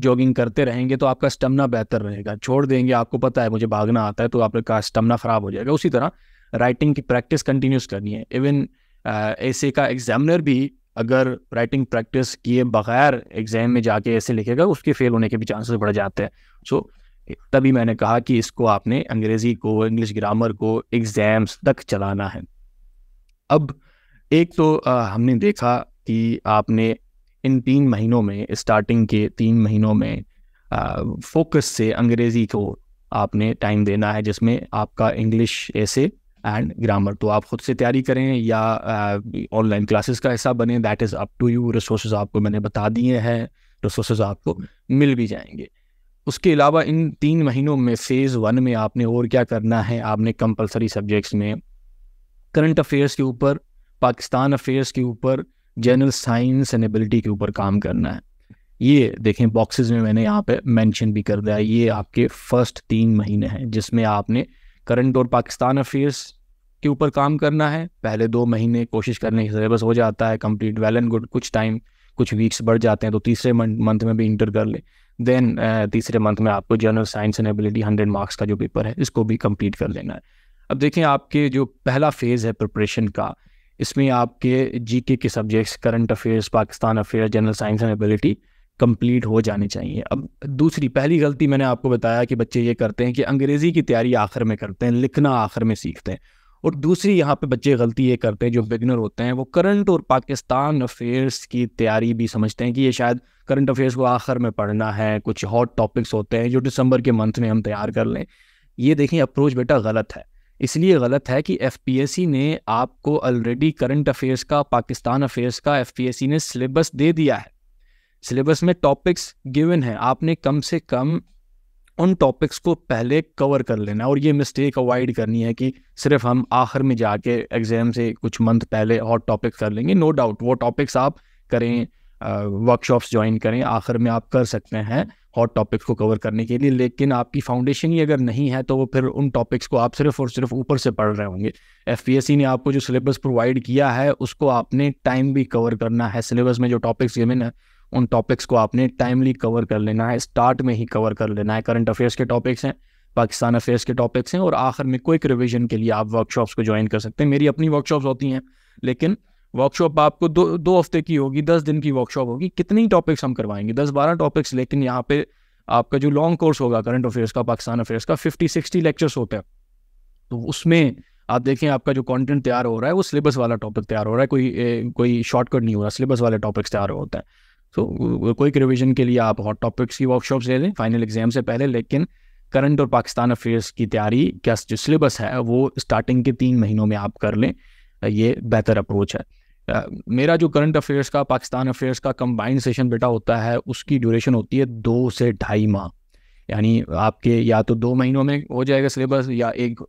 जॉगिंग करते रहेंगे तो आपका स्टमना बेहतर रहेगा छोड़ देंगे आपको पता है मुझे भागना आता है तो आपका स्टमना ख़राब हो जाएगा उसी तरह राइटिंग की प्रैक्टिस कंटिन्यूस करनी है इवन ऐसे का एग्जामिनर भी अगर राइटिंग प्रैक्टिस किए बगैर एग्जाम में जाके ऐसे लिखेगा उसके फेल होने के भी चांसेस बढ़ जाते हैं सो so, तभी मैंने कहा कि इसको आपने अंग्रेज़ी को इंग्लिश ग्रामर को एग्ज़ाम्स तक चलाना है अब एक तो आ, हमने देखा कि आपने इन तीन महीनों में स्टार्टिंग के तीन महीनों में फोकस से अंग्रेज़ी को आपने टाइम देना है जिसमें आपका इंग्लिश ऐसे एंड ग्रामर तो आप खुद से तैयारी करें या ऑनलाइन क्लासेस का हिस्सा बने that is up to you resource आपको मैंने बता दिए हैं रिसोर्स आपको मिल भी जाएंगे उसके अलावा इन तीन महीनों में फेज़ वन में आपने और क्या करना है आपने कंपलसरी सब्जेक्ट्स में करंट अफेयर्स के ऊपर पाकिस्तान अफेयर्स के ऊपर जनरल साइंस एंड एबिलिटी के ऊपर काम करना है ये देखें बॉक्सेस में मैंने यहाँ पे मेंशन भी कर दिया ये आपके फर्स्ट तीन महीने हैं जिसमें आपने करंट और पाकिस्तान अफेयर्स के ऊपर काम करना है पहले दो महीने कोशिश करने की सिलेबस हो जाता है कंप्लीट वेल एंड गुड कुछ टाइम कुछ वीक्स बढ़ जाते हैं तो तीसरे मंथ में भी इंटर कर लें देन तीसरे मंथ में आपको general science and ability hundred marks का जो पेपर है इसको भी कंप्लीट कर लेना है अब देखें आपके जो पहला फेज़ है प्रिपरेशन का इसमें आपके जीके के subjects current affairs Pakistan affair general science and ability complete हो जाने चाहिए अब दूसरी पहली गलती मैंने आपको बताया कि बच्चे ये करते हैं कि अंग्रेज़ी की तैयारी आखिर में करते हैं लिखना आखिर में सीखते हैं और दूसरी यहाँ पे बच्चे गलती ये करते हैं जो बिगनर होते हैं वो करंट और पाकिस्तान अफेयर्स की तैयारी भी समझते हैं कि ये शायद करंट अफेयर्स को आखिर में पढ़ना है कुछ हॉट टॉपिक्स होते हैं जो दिसंबर के मंथ में हम तैयार कर लें ये देखें अप्रोच बेटा गलत है इसलिए गलत है कि एफ ने आपको ऑलरेडी करंट अफेयर्स का पाकिस्तान अफेयर्स का एफ ने सिलेबस दे दिया है सिलेबस में टॉपिक्स गिवन है आपने कम से कम उन टॉपिक्स को पहले कवर कर लेना और ये मिस्टेक अवॉइड करनी है कि सिर्फ हम आखिर में जाके एग्ज़ाम से कुछ मंथ पहले और टॉपिक कर लेंगे नो डाउट वो टॉपिक्स आप करें वर्कशॉप्स ज्वाइन करें आखिर में आप कर सकते हैं हॉट टॉपिक्स को कवर करने के लिए लेकिन आपकी फाउंडेशन ही अगर नहीं है तो वो फिर उन टॉपिक्स को आप सिर्फ और सिर्फ ऊपर से पढ़ रहे होंगे एफ ने आपको जो सिलेबस प्रोवाइड किया है उसको आपने टाइम भी कवर करना है सिलेबस में जो टॉपिक्स गिवन है उन टॉपिक्स को आपने टाइमली कवर कर लेना है स्टार्ट में ही कवर कर लेना है करंट अफेयर्स के टॉपिक्स हैं पाकिस्तान अफेयर्स के टॉपिक्स हैं और आखिर में क्विक रिविजन के लिए आप वर्कशॉप्स को ज्वाइन कर सकते हैं मेरी अपनी वर्कशॉप्स होती हैं लेकिन वर्कशॉप आपको दो दो हफ्ते की होगी दस दिन की वर्कशॉप होगी कितनी टॉपिक्स हम करवाएंगे दस बारह टॉपिक्स लेकिन यहाँ पे आपका जो लॉन्ग कोर्स होगा करंट अफेयर्स का पाकिस्तान अफेयर्स का फिफ्टी सिक्सटी लेक्चर्स होते हैं तो उसमें आप देखें आपका जो कंटेंट तैयार हो रहा है वो सिलेबस वाला टॉपिक तैयार हो रहा है कोई ए, कोई शॉर्टकट नहीं हो रहा सिलेबस वाले टॉपिक्स तैयार होते हैं तो कोई रिविजन के लिए आप हॉट टॉपिक्स की वर्कशॉप ले लें फाइनल एग्जाम से पहले लेकिन करंट और पाकिस्तान अफेयर्स की तैयारी क्या जो सिलेबस है वो स्टार्टिंग के तीन महीनों में आप कर लें ये बेहतर अप्रोच है मेरा जो करंट अफेयर्स का पाकिस्तान अफेयर्स का कंबाइंड सेशन बेटा होता है उसकी ड्यूरेशन होती है दो से ढाई माह यानी आपके या तो दो महीनों में हो जाएगा सिलेबस या एक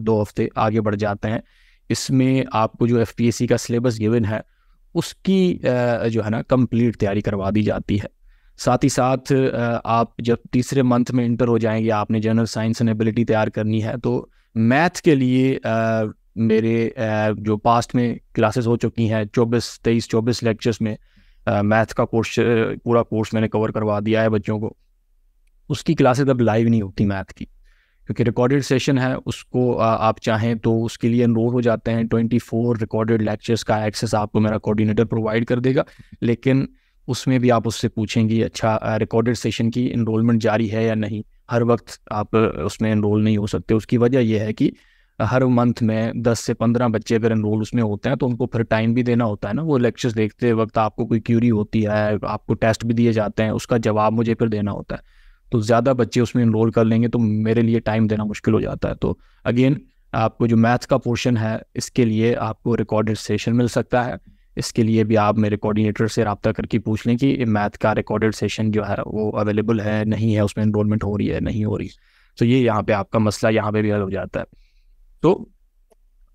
दो हफ्ते आगे बढ़ जाते हैं इसमें आपको जो एफ का सिलेबस गिवन है उसकी जो है ना कंप्लीट तैयारी करवा दी जाती है साथ ही साथ आप जब तीसरे मंथ में इंटर हो जाएंगे आपने जनरल साइंस एंड एबिलिटी तैयार करनी है तो मैथ के लिए मेरे जो पास्ट में क्लासेस हो चुकी हैं चौबीस तेईस चौबीस लेक्चर्स में मैथ का कोर्स पूरा कोर्स मैंने कवर करवा दिया है बच्चों को उसकी क्लासेस अब लाइव नहीं होती मैथ की क्योंकि रिकॉर्डेड सेशन है उसको आप चाहें तो उसके लिए एनरोल हो जाते हैं ट्वेंटी फोर रिकॉर्डेड लेक्चर्स का एक्सेस आपको मेरा कोऑर्डिनेटर प्रोवाइड कर देगा लेकिन उसमें भी आप उससे पूछेंगे अच्छा रिकॉर्डेड सेशन की इनरोलमेंट जारी है या नहीं हर वक्त आप उसमें इनरोल नहीं हो सकते उसकी वजह यह है कि हर मंथ में दस से पंद्रह बच्चे अगर इनरोल उसमें होते हैं तो उनको फिर टाइम भी देना होता है ना वो लेक्चर्स देखते वक्त आपको कोई क्यूरी होती है आपको टेस्ट भी दिए जाते हैं उसका जवाब मुझे फिर देना होता है तो ज़्यादा बच्चे उसमें इनरोल कर लेंगे तो मेरे लिए टाइम देना मुश्किल हो जाता है तो अगेन आपको जो मैथ्स का पोर्शन है इसके लिए आपको रिकॉर्डेड सेशन मिल सकता है इसके लिए भी आप मेरे कोऑर्डिनेटर से रबता करके पूछ लें कि मैथ का रिकॉर्डेड सेशन जो है वो अवेलेबल है नहीं है उसमें इनरोलमेंट हो रही है नहीं हो रही तो ये यहाँ पे आपका मसला यहाँ पे भी हल हो जाता है तो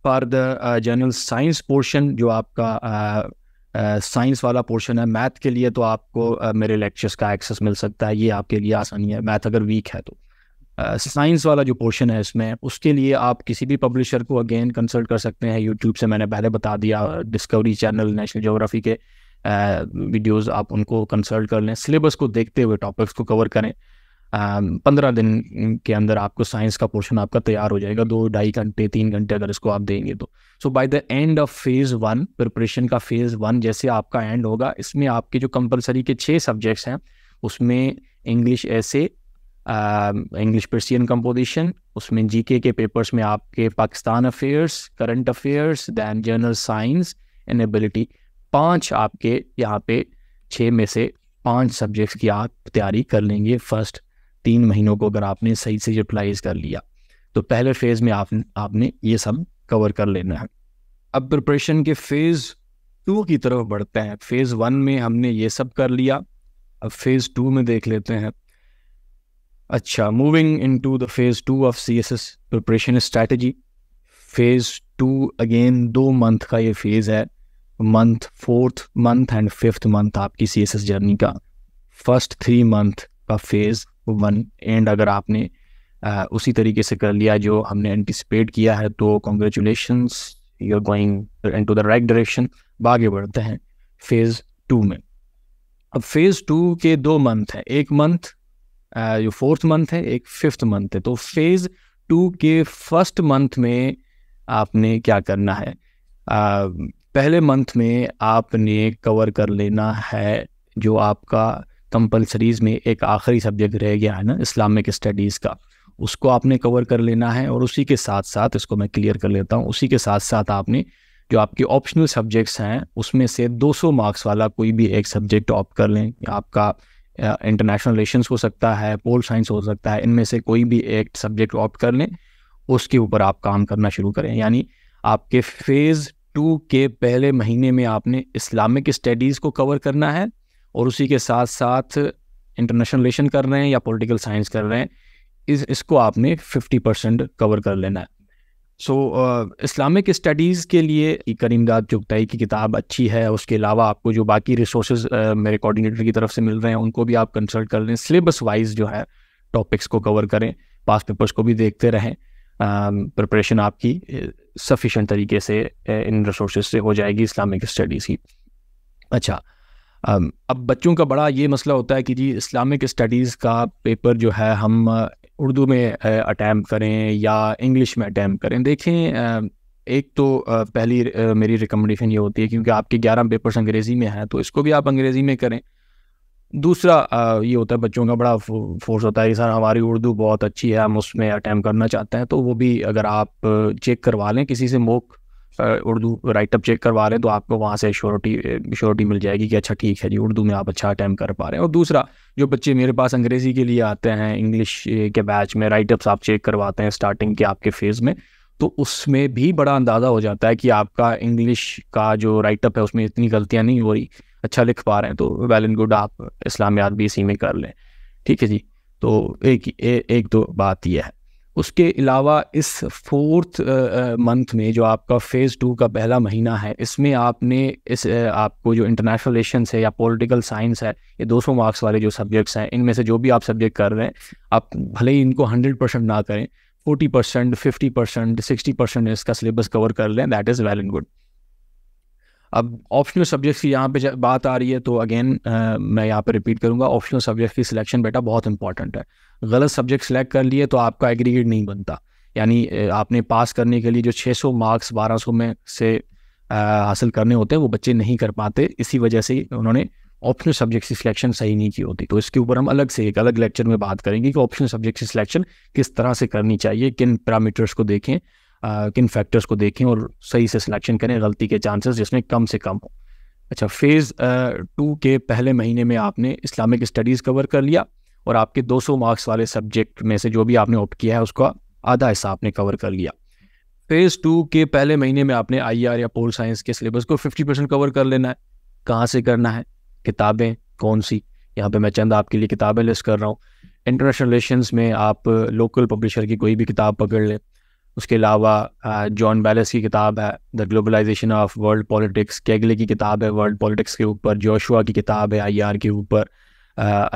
for the general science portion जो आपका साइंस uh, uh वाला पोर्शन है मैथ के लिए तो आपको uh, मेरे लेक्चर्स का एक्सेस मिल सकता है ये आपके लिए आसानी है मैथ अगर वीक है तो साइंस uh, वाला जो पोर्शन है इसमें उसके लिए आप किसी भी पब्लिशर को अगेन कंसल्ट कर सकते हैं यूट्यूब से मैंने पहले बता दिया डिस्कवरी चैनल नेशनल जोग्राफी के uh, आप उनको कंसल्ट कर लें सिलेबस को देखते हुए टॉपिक्स को कवर करें पंद्रह दिन के अंदर आपको साइंस का पोर्शन आपका तैयार हो जाएगा दो ढाई घंटे तीन घंटे अगर इसको आप देंगे तो so by the end of phase one preparation का फेज़ वन जैसे आपका एंड होगा इसमें आपके जो कंपलसरी के छः सब्जेक्ट्स हैं उसमें इंग्लिश ऐसे इंग्लिश पर्सियन कंपोजिशन उसमें जीके के पेपर्स में आपके Pakistan affairs current affairs then general science and ability पाँच आपके यहाँ पे छः में से पांच सब्जेक्ट्स की आप तैयारी कर लेंगे फर्स्ट तीन महीनों को अगर आपने सही से यूटिलाइज कर लिया तो पहले फेज़ में आप, आपने ये सब कवर कर लेना है अब प्रिपरेशन के फेज़ टू की तरफ बढ़ते हैं फेज़ वन में हमने ये सब कर लिया अब फेज़ टू में देख लेते हैं अच्छा moving into the phase two of C S S preparation strategy phase two again दो मंथ का ये फेज़ है month fourth month and fifth month आपकी सी एस एस जर्नी का फर्स्ट थ्री मंथ का फेज़ वन एंड अगर आपने आ, उसी तरीके से कर लिया जो हमने एंटिसिपेट किया है तो congratulation you are going to the right direction आगे बढ़ते हैं फेज़ टू में अब फेज़ टू के दो मंथ हैं एक मंथ जो फोर्थ मंथ है एक फिफ्थ मंथ है तो फेज़ टू के फर्स्ट मंथ में आपने क्या करना है आ, पहले मंथ में आपने कवर कर लेना है जो आपका कंपलसरीज में एक आखिरी सब्जेक्ट रह गया है ना इस्लामिक स्टडीज़ का उसको आपने कवर कर लेना है और उसी के साथ साथ इसको मैं क्लियर कर लेता हूँ उसी के साथ साथ आपने जो आपके ऑप्शनल सब्जेक्ट्स हैं उसमें से 200 मार्क्स वाला कोई भी एक सब्जेक्ट ऑप्ट कर लें आपका इंटरनेशनल रिलेशंस हो सकता है पोल साइंस हो सकता है इनमें से कोई भी एक सब्जेक्ट ऑप्ट कर लें उसके ऊपर आप काम करना शुरू करें यानी आपके फेज़ टू के पहले महीने में आपने इस्लामिक स्टडीज़ को कवर करना है और उसी के साथ साथ इंटरनेशनल रिलेशन कर रहे हैं या पॉलिटिकल साइंस कर रहे हैं इस इसको आपने 50 परसेंट कवर कर लेना है सो इस्लामिक स्टडीज़ के लिए करीमदाद चुगताई की किताब अच्छी है उसके अलावा आपको जो बाकी रिसोर्स uh, मेरे कोऑर्डिनेटर की तरफ से मिल रहे हैं उनको भी आप कंसल्ट कर लें सिलेबस वाइज जो है टॉपिक्स को कवर करें पास पेपर्स को भी देखते रहें um, प्रिपरेशन uh, आपकी सफिशेंट तरीके से uh, इन रिसोर्स से हो जाएगी इस्लामिक स्टडीज़ की अच्छा अब बच्चों का बड़ा ये मसला होता है कि जी इस्लामिक स्टडीज़ का पेपर जो है हम उर्दू में अटैम्प करें या इंग्लिश में अटैम्प करें देखें एक तो पहली मेरी रिकमेंडेशन ये होती है क्योंकि आपके ग्यारह पेपर्स अंग्रेज़ी में हैं तो इसको भी आप अंग्रेज़ी में करें दूसरा ये होता है बच्चों का बड़ा फोर्स होता है कि सर हमारी उर्दू बहुत अच्छी है हम उसमें अटैम्प करना चाहते हैं तो वो भी अगर आप चेक करवा लें किसी से मोक उर्दू राइटअप चेक करवा रहे हैं तो आपको वहाँ से श्योरिटी श्योरिटी मिल जाएगी कि अच्छा ठीक है जी उर्दू में आप अच्छा अटैम्प कर पा रहे हैं और दूसरा जो बच्चे मेरे पास अंग्रेज़ी के लिए आते हैं इंग्लिश के बैच में राइटअप्स आप चेक करवाते हैं स्टार्टिंग के आपके फेज़ में तो उसमें भी बड़ा अंदाज़ा हो जाता है कि आपका इंग्लिश का जो राइटअप है उसमें इतनी गलतियाँ नहीं हो रही अच्छा लिख पा रहे हैं तो वेल एंड गुड आप इस्लामियात भी इसी में कर लें ठीक है जी तो एक ए, एक तो बात यह है उसके अलावा इस फोर्थ मंथ में जो आपका फ़ेज़ टू का पहला महीना है इसमें आपने इस आपको जो इंटरनेशनल रिलेशंस है या पॉलिटिकल साइंस है ये 200 मार्क्स वाले जो सब्जेक्ट्स हैं इनमें से जो भी आप सब्जेक्ट कर रहे हैं आप भले ही इनको 100 परसेंट ना करें 40 percent fifty percent sixty percent इसका सिलेबस कवर कर लें that is well and good अब ऑप्शनल सब्जेक्ट्स की यहाँ पे बात आ रही है तो अगेन मैं यहाँ पे रिपीट करूँगा ऑप्शनल सब्जेक्ट की सिलेक्शन बेटा बहुत इंपॉर्टेंट है गलत सब्जेक्ट सिलेक्ट कर लिए तो आपका एग्रीगेट नहीं बनता यानी आपने पास करने के लिए जो 600 मार्क्स 1200 में से हासिल करने होते हैं वो बच्चे नहीं कर पाते इसी वजह से उन्होंने ऑप्शनल सब्जेक्ट की सिलेक्शन सही नहीं की होती तो इसके ऊपर हम अलग से एक अलग लेक्चर में बात करेंगे कि ऑप्शनल सब्जेक्ट की सिलेक्शन किस तरह से करनी चाहिए किन पैरामीटर्स को देखें किन फैक्टर्स को देखें और सही से सिलेक्शन करें गलती के चांसेस जिसमें कम से कम हो अच्छा फेज़ टू के पहले महीने में आपने इस्लामिक स्टडीज़ कवर कर लिया और आपके 200 मार्क्स वाले सब्जेक्ट में से जो भी आपने ऑप्ट किया है उसका आधा हिस्सा आपने कवर कर लिया फेज़ टू के पहले महीने में आपने आई e या पोल साइंस के सिलेबस को 50 परसेंट कवर कर लेना है कहाँ से करना है किताबें कौन सी यहाँ पे मैं चंद आपके लिए किताबें लिस्ट कर रहा हूँ इंटरनेशनल रिलेशन में आप लोकल पब्लिशर की कोई भी किताब पकड़ लें उसके अलावा जॉन बैलेस की किताब है the globalisation of world politics Kegley की किताब है वर्ल्ड पॉलिटिक्स के ऊपर जोशुआ की किताब है आई के ऊपर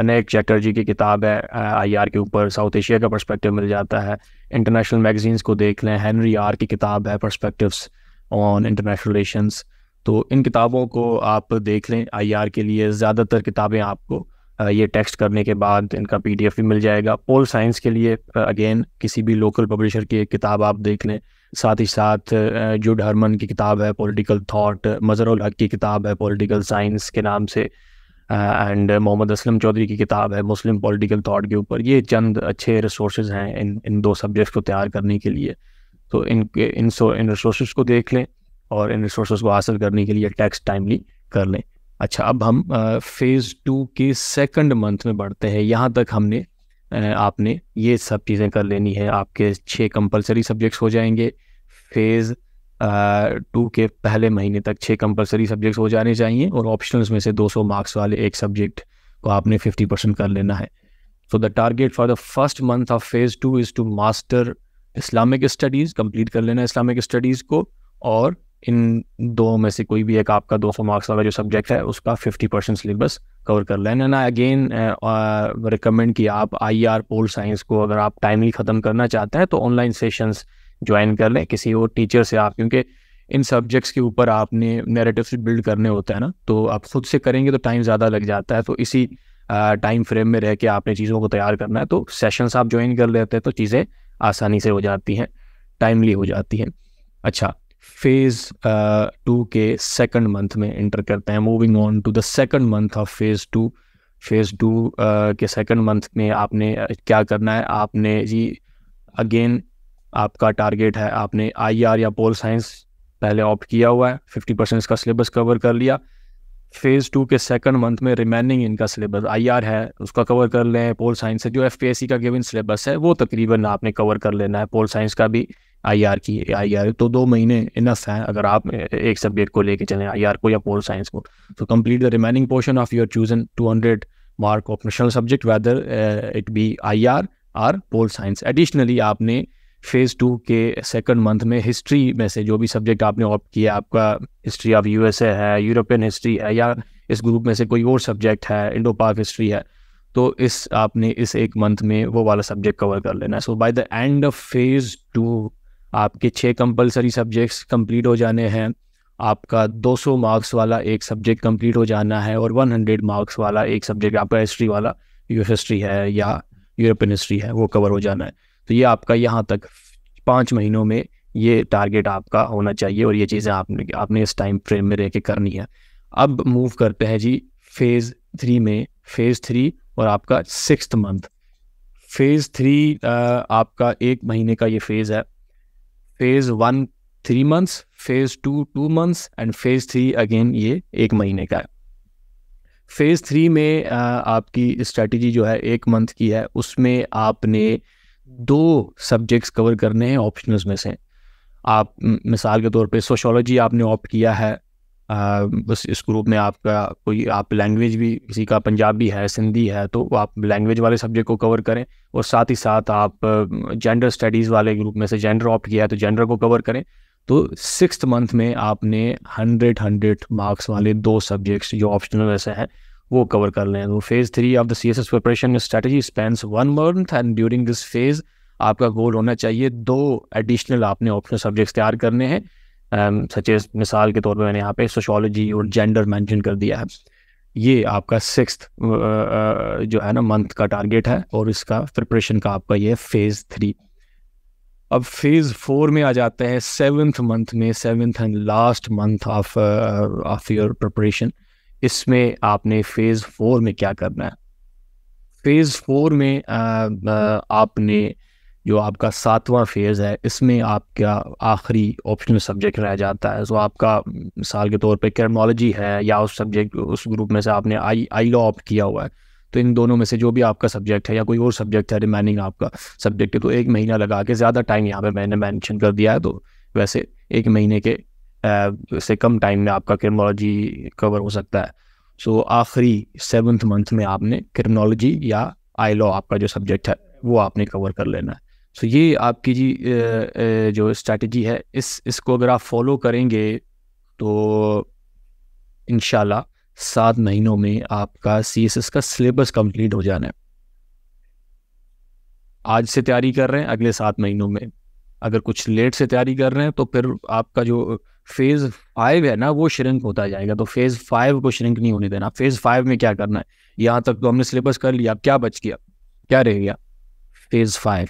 अनेक चैटर्जी की किताब है आई के ऊपर साउथ एशिया का पर्सपेक्टिव मिल जाता है इंटरनेशनल मैगजीन्स को देख लें हैनरी आर की किताब है परस्पेक्टिवस ऑन इंटरनेशनल रिलेशन तो इन किताबों को आप देख लें आई के लिए ज़्यादातर किताबें आपको ये टेक्स्ट करने के बाद इनका पी भी मिल जाएगा पोल साइंस के लिए अगेन किसी भी लोकल पब्लिशर की एक किताब आप देख लें साथ ही साथ जूड हरमन की किताब है पॉलिटिकल थॉट उल हक की किताब है पॉलिटिकल साइंस के नाम से एंड मोहम्मद असलम चौधरी की किताब है मुस्लिम पॉलिटिकल थॉट के ऊपर ये चंद अच्छे रिसोर्स हैं इन इन दो सब्जेक्ट्स को तैयार करने के लिए तो इन इन इन रिसोर्स को देख लें और इन रिसोर्स को हासिल करने के लिए टैक्स टाइमली कर लें अच्छा अब हम फेज़ टू के सेकंड मंथ में बढ़ते हैं यहाँ तक हमने आपने ये सब चीज़ें कर लेनी है आपके छः कंपलसरी सब्जेक्ट्स हो जाएंगे फेज़ टू के पहले महीने तक छः कंपलसरी सब्जेक्ट्स हो जाने चाहिए और ऑप्शनल्स में से 200 मार्क्स वाले एक सब्जेक्ट को आपने 50 परसेंट कर लेना है so the target for the first month of phase two is to master Islamic studies complete कर लेना इस्लामिक स्टडीज़ को और इन दो में से कोई भी एक आपका दो सौ मार्क्स वाला जो सब्जेक्ट है उसका फिफ्टी परसेंट सिलेबस कवर कर लें एंड अगेन रिकमेंड कि आप आई आर पोल साइंस को अगर आप टाइमली ख़त्म करना चाहते हैं तो ऑनलाइन सेशंस ज्वाइन कर लें किसी और टीचर से आप क्योंकि इन सब्जेक्ट्स के ऊपर आपने नेरेटिव बिल्ड करने होते हैं ना तो आप खुद से करेंगे तो टाइम ज़्यादा लग जाता है तो इसी टाइम फ्रेम में रह के आपने चीज़ों को तैयार करना है तो सेशंस आप ज्वाइन कर लेते हैं तो चीज़ें आसानी से हो जाती हैं टाइमली हो जाती हैं अच्छा फेज टू uh, के सेकंड मंथ में इंटर करते हैं moving on to the second month of phase two phase two के सेकंड मंथ में आपने uh, क्या करना है आपने जी अगेन आपका टारगेट है आपने आई या पोल साइंस पहले ऑप्ट किया हुआ है फिफ्टी परसेंट इसका सिलेबस कवर कर लिया फेज़ टू के सेकंड मंथ में रिमेनिंग इनका सिलेबस आई है उसका कवर कर लें पोल साइंस है जो एफ का गिवन सिलेबस है वो तकरीबन आपने कवर कर लेना है पोल साइंस का भी आई आर की आई आर तो दो महीने इनफ है अगर आप एक सब्जेक्ट को लेके चलें आर को या पोल साइंस को तो complete the remaining portion of your chosen two hundred mark national subject whether it be I R R pol science additionally आपने फेज़ टू के सेकंड मंथ में हिस्ट्री में से जो भी सब्जेक्ट आपने ऑप्ट किया आपका history of U S A है यूरोपियन हिस्ट्री है या इस ग्रुप में से कोई और सब्जेक्ट है इंडो पाक हिस्ट्री है तो इस आपने इस एक मंथ में वो वाला सब्जेक्ट कवर कर लेना है so by the end of phase two आपके छः कंपलसरी सब्जेक्ट्स कंप्लीट हो जाने हैं आपका 200 मार्क्स वाला एक सब्जेक्ट कंप्लीट हो जाना है और 100 मार्क्स वाला एक सब्जेक्ट आपका हिस्ट्री वाला यू हिस्ट्री है या यूरोपियन हिस्ट्री है वो कवर हो जाना है तो ये आपका यहाँ तक पाँच महीनों में ये टारगेट आपका होना चाहिए और ये चीज़ें आपने आपने इस टाइम फ्रेम में रह के करनी है अब मूव करते हैं जी फेज़ थ्री में फेज़ थ्री और आपका सिक्स मंथ फेज़ थ्री आपका एक महीने का ये फेज़ है phase one three months phase two two months and phase three again ये एक महीने का है फेज थ्री में आपकी स्ट्रेटजी जो है एक मंथ की है उसमें आपने दो सब्जेक्ट्स कवर करने हैं ऑप्शनल्स में से आप मिसाल के तौर पे सोशोलॉजी आपने ऑप्ट किया है बस इस ग्रुप में आपका कोई आप लैंग्वेज भी किसी का पंजाबी है सिंधी है तो आप लैंग्वेज वाले सब्जेक्ट को कवर करें और साथ ही साथ आप जेंडर स्टडीज़ वाले ग्रुप में से जेंडर ऑप्ट किया है तो जेंडर को कवर करें तो सिक्स मंथ में आपने हंड्रेड हंड्रेड मार्क्स वाले दो सब्जेक्ट्स जो ऑप्शनल ऐसे हैं वो कवर कर लें तो phase three of the C S S preparation strategy spends one month and during this phase आपका गोल होना चाहिए दो एडिशनल आपने ऑप्शनल सब्जेक्ट्स तैयार करने हैं Um, सचेस मिसाल के तौर पे मैंने यहाँ पे सोशोलॉजी और जेंडर मेंशन कर दिया है ये आपका सिक्स uh, uh, जो है ना मंथ का टारगेट है और इसका प्रिपरेशन का आपका ये फेज़ थ्री अब फेज़ फोर में आ जाते हैं सेवन्थ मंथ में seventh and last month of of your preparation इसमें आपने फेज़ फोर में क्या करना है phase four uh uh, uh, आपने जो आपका सातवां फेज़ है इसमें आपका आखिरी ऑप्शनल सब्जेक्ट रह जाता है सो आपका मिसाल के तौर पे क्रमोलॉजी है या उस सब्जेक्ट उस ग्रुप में से आपने आई आई लॉ ऑप्ट किया हुआ है तो इन दोनों में से जो भी आपका सब्जेक्ट है या कोई और सब्जेक्ट है रिमेनिंग आपका सब्जेक्ट है तो एक महीना लगा के ज़्यादा टाइम यहाँ पर मैंने मैंशन कर दिया है तो वैसे एक महीने के से कम टाइम में आपका क्रमोलॉजी कवर हो सकता है सो so, आखिरी सेवन्थ मंथ में आपने क्रिमोलॉजी या आई लॉ आपका जो सब्जेक्ट है वो आपने कवर कर लेना है सो ये आपकी जी जो स्ट्रैटेजी है इस इसको अगर आप फॉलो करेंगे तो इन सात महीनों में आपका सी एस एस का सिलेबस कंप्लीट हो जाना है आज से तैयारी कर रहे हैं अगले सात महीनों में अगर कुछ लेट से तैयारी कर रहे हैं तो फिर आपका जो फेज़ फाइव है ना वो श्रिंक होता जाएगा तो फेज़ फाइव को श्रिंक नहीं होने देना फेज़ फाइव में क्या करना है यहाँ तक तो हमने सिलेबस कर लिया क्या बच गया क्या रह गया फेज़ फाइव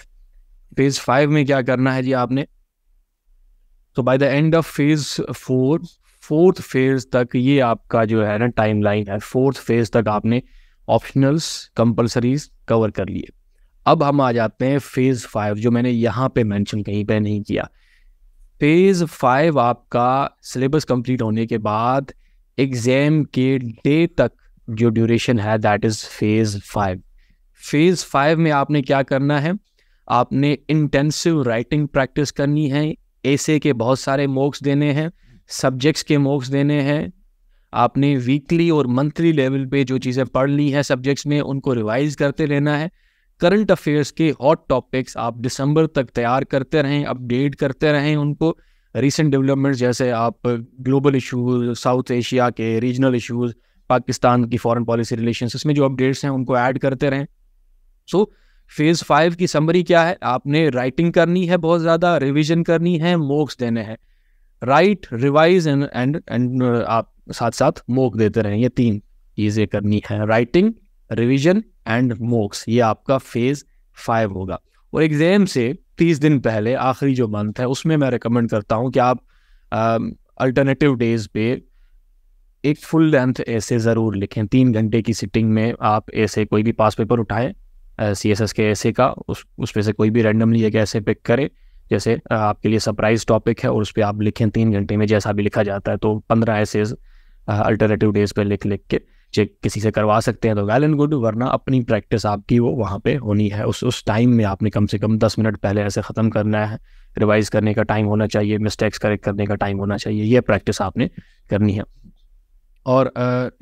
फेज फाइव में क्या करना है जी आपने तो by the end of phase four fourth phase तक ये आपका जो है ना टाइम लाइन है फोर्थ फेज तक आपने ऑप्शनल्स कंपलसरीज कवर कर लिए अब हम आ जाते हैं फेज फाइव जो मैंने यहाँ पे मेंशन कहीं पे नहीं किया फेज फाइव आपका सिलेबस कंप्लीट होने के बाद एग्जाम के डे तक जो ड्यूरेशन है that is phase five phase five में आपने क्या करना है आपने इंटेंसिव राइटिंग प्रैक्टिस करनी है ऐसे के बहुत सारे मॉक्स देने हैं सब्जेक्ट्स के मॉक्स देने हैं आपने वीकली और मंथली लेवल पे जो चीज़ें पढ़ ली हैं सब्जेक्ट्स में उनको रिवाइज करते रहना है करंट अफेयर्स के हॉट टॉपिक्स आप दिसंबर तक तैयार करते रहें अपडेट करते रहें उनको रिसेंट डेवलपमेंट्स जैसे आप ग्लोबल इशूज़ साउथ एशिया के रीजनल इशूज़ पाकिस्तान की फॉरेन पॉलिसी रिलेशन इसमें जो अपडेट्स हैं उनको ऐड करते रहें सो so, फेज फाइव की समरी क्या है आपने राइटिंग करनी है बहुत ज़्यादा रिविजन करनी है मोक्स देने हैं right revise and and and आप साथ साथ मोक देते रहें ये तीन चीज़ें करनी है राइटिंग रिविजन एंड मोक्स ये आपका फेज फाइव होगा और एग्ज़ाम से तीस दिन पहले आखिरी जो मंथ है उसमें मैं रिकमेंड करता हूँ कि आप अल्टरनेटिव um, डेज पे एक फुल लेंथ ऐसे ज़रूर लिखें तीन घंटे की सिटिंग में आप ऐसे कोई भी पास पेपर उठाएं सी एस एस के ऐसे का उस उसमें से कोई भी रैंडमली एक ऐसे पिक करे जैसे आपके लिए सरप्राइज टॉपिक है और उस पर आप लिखें तीन घंटे में जैसा भी लिखा जाता है तो पंद्रह ऐसे अल्टरनेटिव डेज पर लिख लिख के चेक किसी से करवा सकते हैं तो वेल एंड गुड वरना अपनी प्रैक्टिस आपकी वो वहाँ पे होनी है उस उस टाइम में आपने कम से कम दस मिनट पहले ऐसे ख़त्म करना है रिवाइज़ करने का टाइम होना चाहिए मिस्टेक्स करेक्ट करने का टाइम होना चाहिए ये प्रैक्टिस आपने करनी है और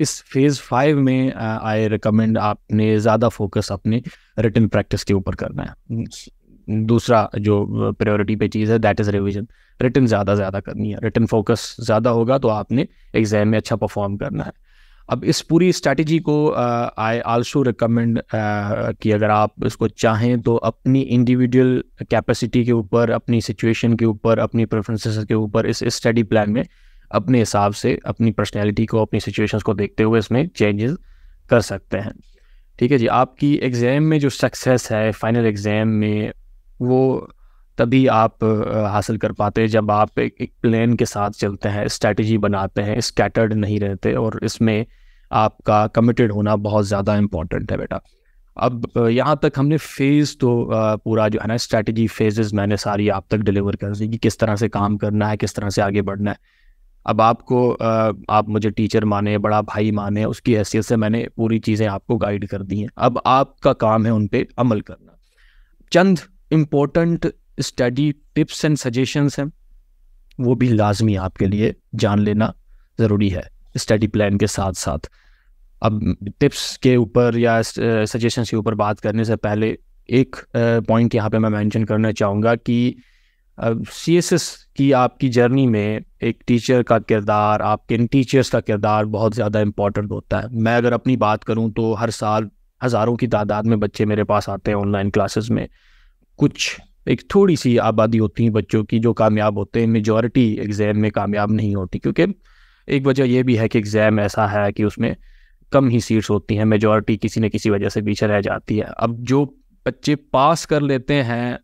इस फेज़ फाइव में आई रिकमेंड आपने ज़्यादा फोकस अपने रिटर्न प्रैक्टिस के ऊपर करना है हम्म। दूसरा जो प्रायोरिटी पे चीज़ है दैट इज़ रिविजन रिटर्न ज़्यादा ज़्यादा करनी है रिटर्न फोकस ज़्यादा होगा तो आपने एग्ज़ाम में अच्छा परफॉर्म करना है अब इस पूरी स्ट्रैटेजी को आई आल्सो रिकमेंड कि अगर आप इसको चाहें तो अपनी इंडिविजुअल कैपेसिटी के ऊपर अपनी सिचुएशन के ऊपर अपनी प्रेफरेंसेस के ऊपर इस स्टडी प्लान में अपने हिसाब से अपनी पर्सनैलिटी को अपनी सिचुएशंस को देखते हुए इसमें चेंजेस कर सकते हैं ठीक है जी आपकी एग्ज़ाम में जो सक्सेस है फाइनल एग्ज़ाम में वो तभी आप हासिल कर पाते हैं जब आप एक, एक प्लान के साथ चलते हैं स्ट्रैटेजी बनाते हैं स्कैटर्ड नहीं रहते और इसमें आपका कमिटेड होना बहुत ज़्यादा इम्पॉर्टेंट है बेटा अब यहाँ तक हमने फेज़ तो पूरा जो है ना स्ट्रैटेजी फेजेस मैंने सारी आप तक डिलीवर कर दी कि किस तरह से काम करना है किस तरह से आगे बढ़ना है अब आपको आप मुझे टीचर माने बड़ा भाई माने उसकी हैसियत से मैंने पूरी चीज़ें आपको गाइड कर दी हैं अब आपका काम है उन पर अमल करना चंद important study tips and suggestions हैं वो भी लाजमी आपके लिए जान लेना ज़रूरी है स्टडी प्लान के साथ साथ अब टिप्स के ऊपर या सजेशंस के ऊपर बात करने से पहले एक पॉइंट यहाँ पे मैं मेंशन करना चाहूँगा कि सी एस एस की आपकी जर्नी में एक टीचर का किरदार आपके इन टीचर्स का किरदार बहुत ज़्यादा इम्पॉर्टेंट होता है मैं अगर अपनी बात करूँ तो हर साल हज़ारों की तादाद में बच्चे मेरे पास आते हैं ऑनलाइन क्लासेस में कुछ एक थोड़ी सी आबादी होती है बच्चों की जो कामयाब होते हैं मेजॉरिटी एग्ज़ाम में कामयाब नहीं होती क्योंकि एक वजह यह भी है कि एग्ज़ाम ऐसा है कि उसमें कम ही सीट्स होती हैं मेजॉरिटी किसी न किसी वजह से पीछे रह जाती है अब जो बच्चे पास कर लेते हैं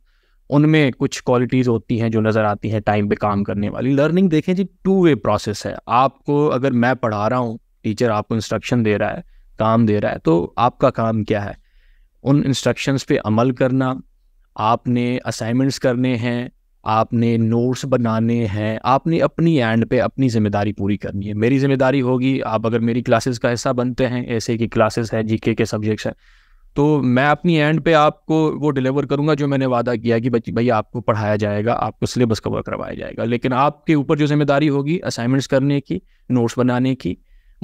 उनमें कुछ क्वालिटीज़ होती हैं जो नज़र आती हैं टाइम पे काम करने वाली लर्निंग देखें जी टू वे प्रोसेस है आपको अगर मैं पढ़ा रहा हूँ टीचर आपको इंस्ट्रक्शन दे रहा है काम दे रहा है तो आपका काम क्या है उन इंस्ट्रक्शंस पे अमल करना आपने असाइनमेंट्स करने हैं आपने नोट्स बनाने हैं आपने अपनी एंड पे अपनी जिम्मेदारी पूरी करनी है मेरी जिम्मेदारी होगी आप अगर मेरी क्लासेस का हिस्सा बनते हैं ऐसे की क्लासेस है जीके के सब्जेक्ट्स हैं तो मैं अपनी एंड पे आपको वो डिलीवर करूंगा जो मैंने वादा किया कि भाई आपको पढ़ाया जाएगा आपको सिलेबस कवर करवाया जाएगा लेकिन आपके ऊपर जो जिम्मेदारी होगी असाइनमेंट्स करने की नोट्स बनाने की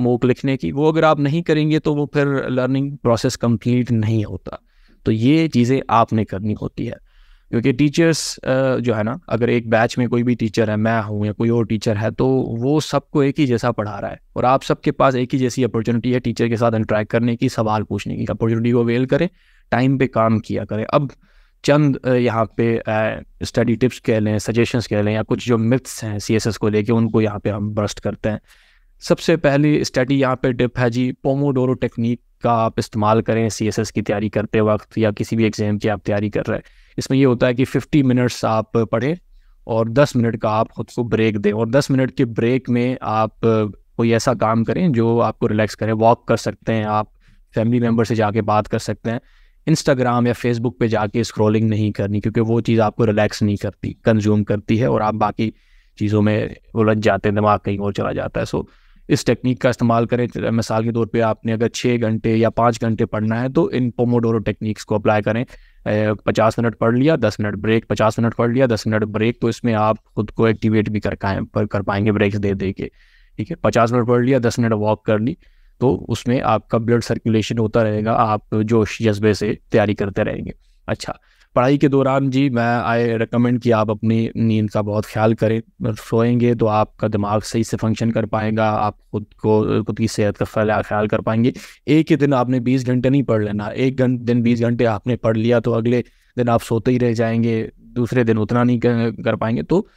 मोक लिखने की वो अगर आप नहीं करेंगे तो वो फिर लर्निंग प्रोसेस कंप्लीट नहीं होता तो ये चीज़ें आपने करनी होती है क्योंकि टीचर्स जो है ना अगर एक बैच में कोई भी टीचर है मैं हूँ या कोई और टीचर है तो वो सबको एक ही जैसा पढ़ा रहा है और आप सबके पास एक ही जैसी अपॉर्चुनिटी है टीचर के साथ इंट्रैक्ट करने की सवाल पूछने की अपॉर्चुनिटी को अवेल करें टाइम पे काम किया करें अब चंद यहाँ पे स्टडी टिप्स कह लें सजेशंस कह लें या कुछ जो मिथ्स हैं सी को लेके उनको यहाँ पे हम ब्रस्ट करते हैं सबसे पहली स्टडी यहाँ पे टिप है जी पोमोडोरो टेक्निक का आप इस्तेमाल करें सी की तैयारी करते वक्त या किसी भी एग्ज़ाम की आप तैयारी कर रहे हैं इसमें ये होता है कि फिफ्टी मिनट्स आप पढ़ें और दस मिनट का आप खुद को ब्रेक दें और दस मिनट के ब्रेक में आप कोई ऐसा काम करें जो आपको रिलैक्स करें वॉक कर सकते हैं आप फैमिली मेम्बर से जाके बात कर सकते हैं इंस्टाग्राम या फेसबुक पे जाके स्क्रॉलिंग नहीं करनी क्योंकि वो चीज़ आपको रिलैक्स नहीं करती कंज्यूम करती है और आप बाकी चीज़ों में उलझ जाते हैं दिमाग कहीं और चला जाता है सो इस टेक्निक का इस्तेमाल करें मिसाल के तौर पे आपने अगर छः घंटे या पाँच घंटे पढ़ना है तो इन पोमोडोरो टेक्निक्स को अप्लाई करें पचास मिनट पढ़ लिया दस मिनट ब्रेक पचास मिनट पढ़ लिया दस मिनट ब्रेक तो इसमें आप खुद को एक्टिवेट भी कर पाए कर पाएंगे ब्रेक दे दे के ठीक है पचास मिनट पढ़ लिया दस मिनट वॉक कर ली तो उसमें आपका ब्लड सर्कुलेशन होता रहेगा आप जोश जज्बे से तैयारी करते रहेंगे अच्छा पढ़ाई के दौरान जी मैं आई रिकमेंड कि आप अपनी नींद का बहुत ख्याल करें सोएंगे तो आपका दिमाग सही से फंक्शन कर पाएगा आप खुद को खुद की सेहत का ख्याल कर पाएंगे एक ही दिन आपने बीस घंटे नहीं पढ़ लेना एक दिन बीस घंटे आपने पढ़ लिया तो अगले दिन आप सोते ही रह जाएंगे दूसरे दिन उतना नहीं कर पाएंगे तो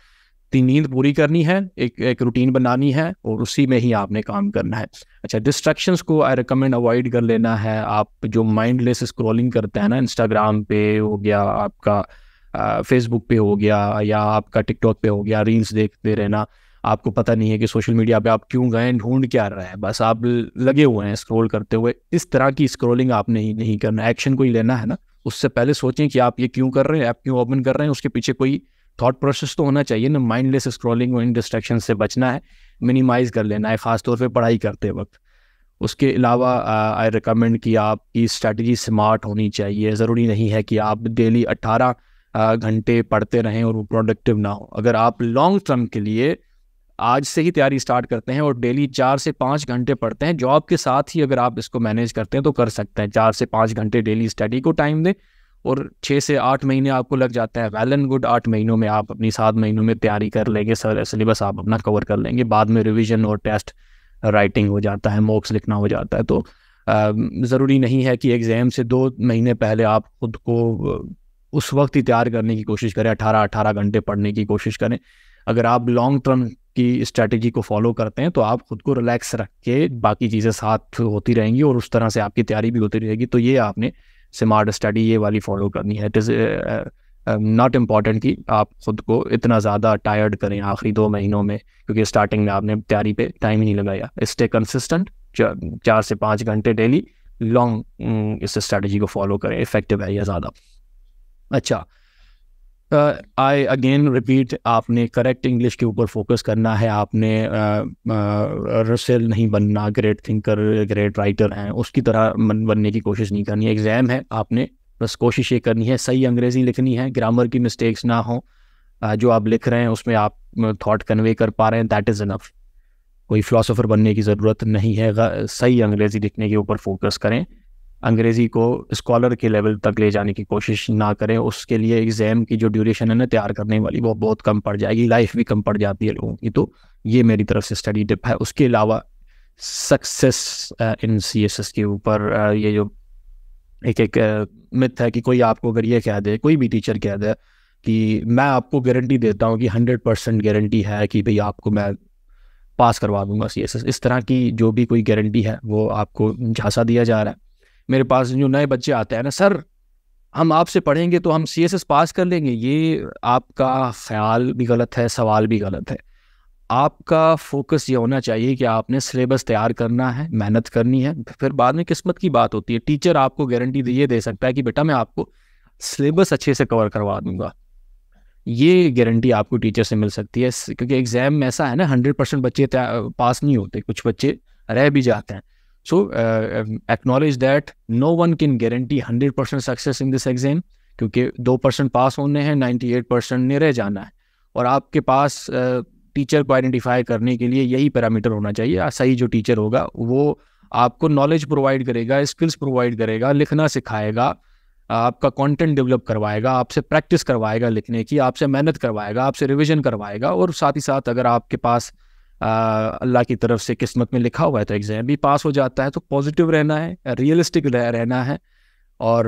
अपनी नींद पूरी करनी है एक एक रूटीन बनानी है और उसी में ही आपने काम करना है अच्छा डिस्ट्रैक्शंस को आई रिकमेंड अवॉइड कर लेना है आप जो माइंडलेस स्क्रॉलिंग करते हैं ना इंस्टाग्राम पे हो गया आपका फेसबुक पे हो गया या आपका टिकटॉक पे हो गया रील्स देखते रहना आपको पता नहीं है कि सोशल मीडिया पे आप क्यों गए ढूंढ क्या रहा है बस आप लगे हुए हैं स्क्रॉल करते हुए इस तरह की स्क्रॉलिंग आपने ही नहीं करना एक्शन कोई लेना है ना उससे पहले सोचें कि आप ये क्यों कर रहे हैं ऐप क्यों ओपन कर रहे हैं उसके पीछे कोई थॉट प्रोसेस तो होना चाहिए ना माइंडलेस स्क्रॉलिंग और इन डिस्ट्रैक्शन से बचना है मिनिमाइज कर लेना है ख़ासतौर पर पढ़ाई करते वक्त उसके अलावा आई रिकमेंड कि आपकी स्ट्रैटेजी स्मार्ट होनी चाहिए ज़रूरी नहीं है कि आप डेली अट्ठारह घंटे पढ़ते रहें और वो प्रोडक्टिव ना हो अगर आप लॉन्ग टर्म के लिए आज से ही तैयारी स्टार्ट करते हैं और डेली चार से पाँच घंटे पढ़ते हैं जॉब के साथ ही अगर आप इसको मैनेज करते हैं तो कर सकते हैं चार से पाँच घंटे डेली स्टडी को टाइम दें और छः से आठ महीने आपको लग जाते हैं वेल एंड गुड आठ महीनों में आप अपनी सात महीनों में तैयारी कर लेंगे सर सिलेबस आप अपना कवर कर लेंगे बाद में रिविजन और टेस्ट राइटिंग हो जाता है मॉक्स लिखना हो जाता है तो ज़रूरी नहीं है कि एग्ज़ाम से दो महीने पहले आप खुद को उस वक्त ही तैयार करने की कोशिश करें अठारह अठारह घंटे पढ़ने की कोशिश करें अगर आप लॉन्ग टर्म की स्ट्रेटजी को फॉलो करते हैं तो आप खुद को रिलैक्स रख के बाकी चीज़ें साथ होती रहेंगी और उस तरह से आपकी तैयारी भी होती रहेगी तो ये आपने स्मार्ट स्टडी ये वाली फॉलो करनी है इट इज़ नॉट इम्पॉर्टेंट कि आप खुद को इतना ज़्यादा टायर्ड करें आखिरी दो महीनों में क्योंकि स्टार्टिंग में आपने तैयारी पे टाइम ही नहीं लगाया स्टे कंसिस्टेंट चार से पाँच घंटे डेली लॉन्ग um, इस स्ट्रेटजी को फॉलो करें इफेक्टिव है यह ज़्यादा अच्छा आई अगेन रिपीट आपने करेक्ट इंग्लिश के ऊपर फोकस करना है आपने रसेल uh, uh, नहीं बनना ग्रेट थिंकर ग्रेट राइटर हैं उसकी तरह मन बनने की कोशिश नहीं करनी है एग्ज़ाम है आपने बस कोशिश ये करनी है सही अंग्रेज़ी लिखनी है ग्रामर की मिस्टेक्स ना हो uh, जो आप लिख रहे हैं उसमें आप थाट कन्वे कर पा रहे हैं दैट इज़ इनफ कोई फ़िलासफ़र बनने की ज़रूरत नहीं है सही अंग्रेज़ी लिखने के ऊपर फोकस करें अंग्रेज़ी को स्कॉलर के लेवल तक ले जाने की कोशिश ना करें उसके लिए एग्ज़ाम की जो ड्यूरेशन है ना तैयार करने वाली वो बहुत कम पड़ जाएगी लाइफ भी कम पड़ जाती है लोगों की तो ये मेरी तरफ से स्टडी टिप है उसके अलावा success in C S S के ऊपर uh, ये जो एक एक मिथ uh, है कि कोई आपको अगर ये कह दे कोई भी टीचर कह दे कि मैं आपको गारंटी देता हूँ कि हंड्रेड परसेंट गारंटी है कि भाई आपको मैं पास करवा दूंगा सी एस एस इस तरह की जो भी कोई गारंटी है वो आपको झांसा दिया जा रहा है मेरे पास जो नए बच्चे आते हैं ना सर हम आपसे पढ़ेंगे तो हम सी पास कर लेंगे ये आपका ख्याल भी गलत है सवाल भी गलत है आपका फोकस ये होना चाहिए कि आपने सिलेबस तैयार करना है मेहनत करनी है फिर बाद में किस्मत की बात होती है टीचर आपको गारंटी ये दे सकता है कि बेटा मैं आपको सिलेबस अच्छे से कवर करवा दूंगा ये गारंटी आपको टीचर से मिल सकती है क्योंकि एग्ज़ाम में ऐसा है ना हंड्रेड परसेंट बच्चे पास नहीं होते कुछ बच्चे रह भी जाते हैं So uh, um, acknowledge that no one can guarantee 100% success in this exam क्योंकि दो परसेंट पास होने हैं 98 परसेंट ने रह जाना है और आपके पास टीचर uh, को आइडेंटिफाई करने के लिए यही पैरामीटर होना चाहिए सही जो टीचर होगा वो आपको नॉलेज प्रोवाइड करेगा स्किल्स प्रोवाइड करेगा लिखना सिखाएगा आपका कंटेंट डेवलप करवाएगा आपसे प्रैक्टिस करवाएगा लिखने की आपसे मेहनत करवाएगा आपसे रिवीजन करवाएगा और साथ ही साथ अगर आपके पास अल्लाह की तरफ से किस्मत में लिखा हुआ है तो एग्ज़ाम भी पास हो जाता है तो पॉजिटिव रहना है रियलिस्टिक रह रहना है और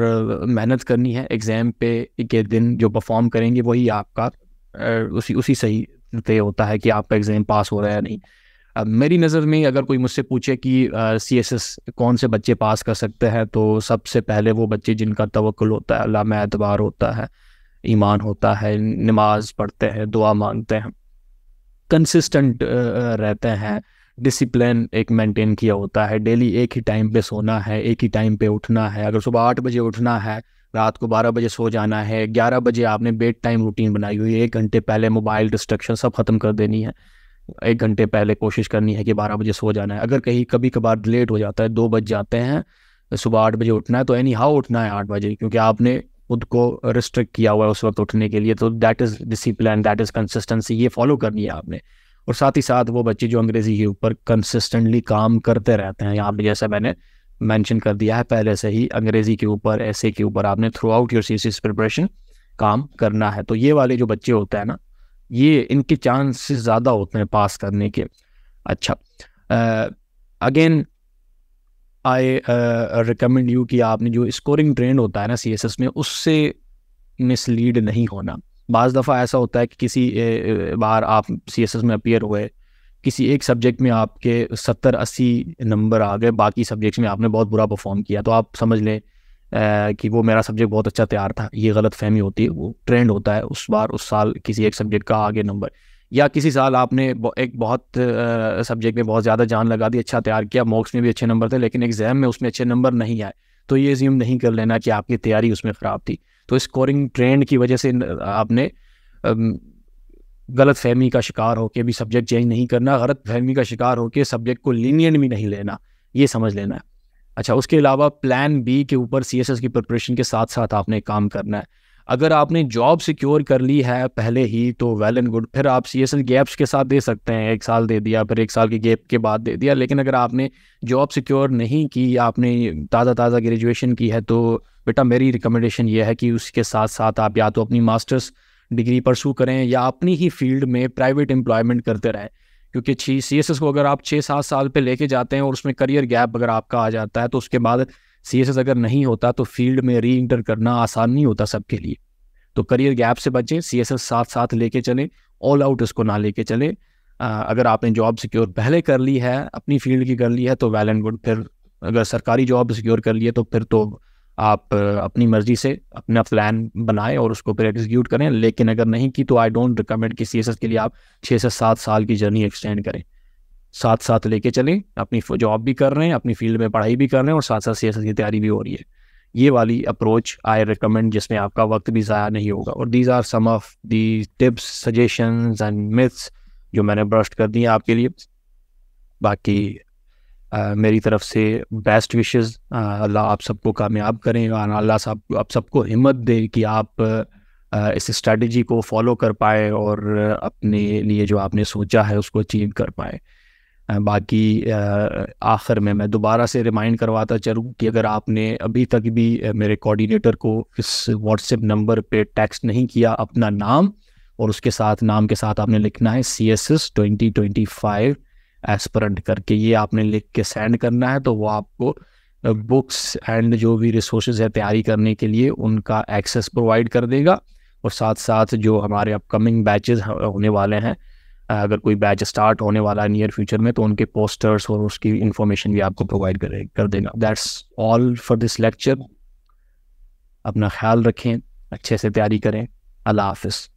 मेहनत करनी है एग्ज़ाम पे के दिन जो परफॉर्म करेंगे वही आपका उसी उसी सही पे होता है कि आपका एग्ज़ाम पास हो रहा है या नहीं अब मेरी नज़र में अगर कोई मुझसे पूछे कि सी एस एस कौन से बच्चे पास कर सकते हैं तो सबसे पहले वो बच्चे जिनका तवक्ल होता है अल्लाह में एतबार होता है ईमान होता है नमाज पढ़ते हैं दुआ मांगते हैं कंसिस्टेंट uh, uh, रहते हैं डिसिप्लिन एक मेंटेन किया होता है डेली एक ही टाइम पे सोना है एक ही टाइम पे उठना है अगर सुबह आठ बजे उठना है रात को बारह बजे सो जाना है ग्यारह बजे आपने बेड टाइम रूटीन बनाई हुई है एक घंटे पहले मोबाइल डिस्ट्रक्शन सब ख़त्म कर देनी है एक घंटे पहले कोशिश करनी है कि बारह बजे सो जाना है अगर कहीं कभी कभार लेट हो जाता है दो बज जाते हैं सुबह आठ बजे उठना है तो एनी हाउ उठना है आठ बजे क्योंकि आपने खुद को रिस्ट्रिक्ट किया हुआ है उस वक्त उठने के लिए तो that is discipline that is consistency ये फॉलो करनी है आपने और साथ ही साथ वो बच्चे जो अंग्रेज़ी के ऊपर कंसिस्टेंटली काम करते रहते हैं यहाँ पर जैसा मैंने मैंशन कर दिया है पहले से ही अंग्रेज़ी के ऊपर ऐसे के ऊपर आपने throughout your C preparation काम करना है तो ये वाले जो बच्चे होते हैं ना ये इनके चांसेस ज़्यादा होते हैं पास करने के अच्छा अगेन आई रिकमेंड यू कि आपने जो स्कोरिंग ट्रेंड होता है ना सी एस एस में उससे मिसलीड नहीं होना बज़ दफ़ा ऐसा होता है कि किसी बार आप सी एस एस में अपियर हुए किसी एक सब्जेक्ट में आपके सत्तर अस्सी नंबर आ गए बाकी सब्जेक्ट्स में आपने बहुत बुरा परफॉर्म किया तो आप समझ लें कि वो मेरा सब्जेक्ट बहुत अच्छा तैयार था ये गलत फहमी होती है वो ट्रेंड होता है उस बार उस साल किसी एक सब्जेक्ट का आगे नंबर या किसी साल आपने एक बहुत सब्जेक्ट में बहुत ज़्यादा जान लगा दी अच्छा तैयार किया मॉक्स में भी अच्छे नंबर थे लेकिन एग्ज़ाम में उसमें अच्छे नंबर नहीं आए तो ये ज्यूम नहीं कर लेना कि आपकी तैयारी उसमें ख़राब थी तो स्कोरिंग ट्रेंड की वजह से आपने गलत फहमी का शिकार होकर भी सब्जेक्ट चेंज नहीं करना गलत फहमी का शिकार होकर सब्जेक्ट को लीनियन भी नहीं लेना ये समझ लेना है अच्छा उसके अलावा प्लान बी के ऊपर सी की प्रिपरेशन के साथ साथ आपने काम करना है अगर आपने जॉब सिक्योर कर ली है पहले ही तो वेल एंड गुड फिर आप सी एस एल गैप्स के साथ दे सकते हैं एक साल दे दिया फिर एक साल के गैप के बाद दे दिया लेकिन अगर आपने जॉब सिक्योर नहीं की आपने ताज़ा ताज़ा ग्रेजुएशन की है तो बेटा मेरी रिकमेंडेशन ये है कि उसके साथ साथ आप या तो अपनी मास्टर्स डिग्री परसू करें या अपनी ही फील्ड में प्राइवेट एम्प्लॉयमेंट करते रहें क्योंकि छी सी एस एस को अगर आप छः सात साल पर लेके जाते हैं और उसमें करियर गैप अगर आपका आ जाता है तो उसके बाद सी अगर नहीं होता तो फील्ड में री इंटर करना आसान नहीं होता सबके लिए तो करियर गैप से बचें सी साथ साथ लेके चलें ऑल आउट उसको ना लेके चलें अगर आपने जॉब सिक्योर पहले कर ली है अपनी फील्ड की कर ली है तो वेल एंड गुड फिर अगर सरकारी जॉब सिक्योर कर ली है तो फिर तो आप अपनी मर्जी से अपना प्लान बनाएं और उसको फिर एग्जीक्यूट करें लेकिन अगर नहीं की तो आई डोंट रिकमेंड कि सी के लिए आप छः से सात साल की जर्नी एक्सटेंड करें साथ साथ लेके चलें अपनी जॉब भी कर रहे हैं अपनी फील्ड में पढ़ाई भी कर रहे हैं और साथ साथ सी की तैयारी भी हो रही है ये वाली अप्रोच आई रिकमेंड जिसमें आपका वक्त भी ज़ाया नहीं होगा और these are some of the tips suggestion and myths जो मैंने ब्रस्ट कर दिए आपके लिए बाकी Uh, मेरी तरफ से बेस्ट विशेज़ अल्लाह आप सबको कामयाब करें और अल्लाह साहब आप सबको हिम्मत दे कि आप uh, इस स्ट्रेटजी को फॉलो कर पाए और अपने लिए जो आपने सोचा है उसको अचीव कर पाए बाकी आखिर में मैं दोबारा से रिमाइंड करवाता चलूँ कि अगर आपने अभी तक भी मेरे कोऑर्डिनेटर को इस व्हाट्सएप नंबर पे टैक्स नहीं किया अपना नाम और उसके साथ नाम के साथ आपने लिखना है C S S twenty twenty five aspirant करके ये आपने लिख के सेंड करना है तो वो आपको बुक्स एंड जो भी रिसोर्स है तैयारी करने के लिए उनका एक्सेस प्रोवाइड कर देगा और साथ साथ जो हमारे अपकमिंग बैचेस होने वाले हैं अगर कोई बैच स्टार्ट होने वाला है नियर फ्यूचर में तो उनके पोस्टर्स और उसकी इन्फॉर्मेशन भी आपको प्रोवाइड करे कर देगा that's all for this lecture अपना ख्याल रखें अच्छे से तैयारी करें अल्लाह हाफिज़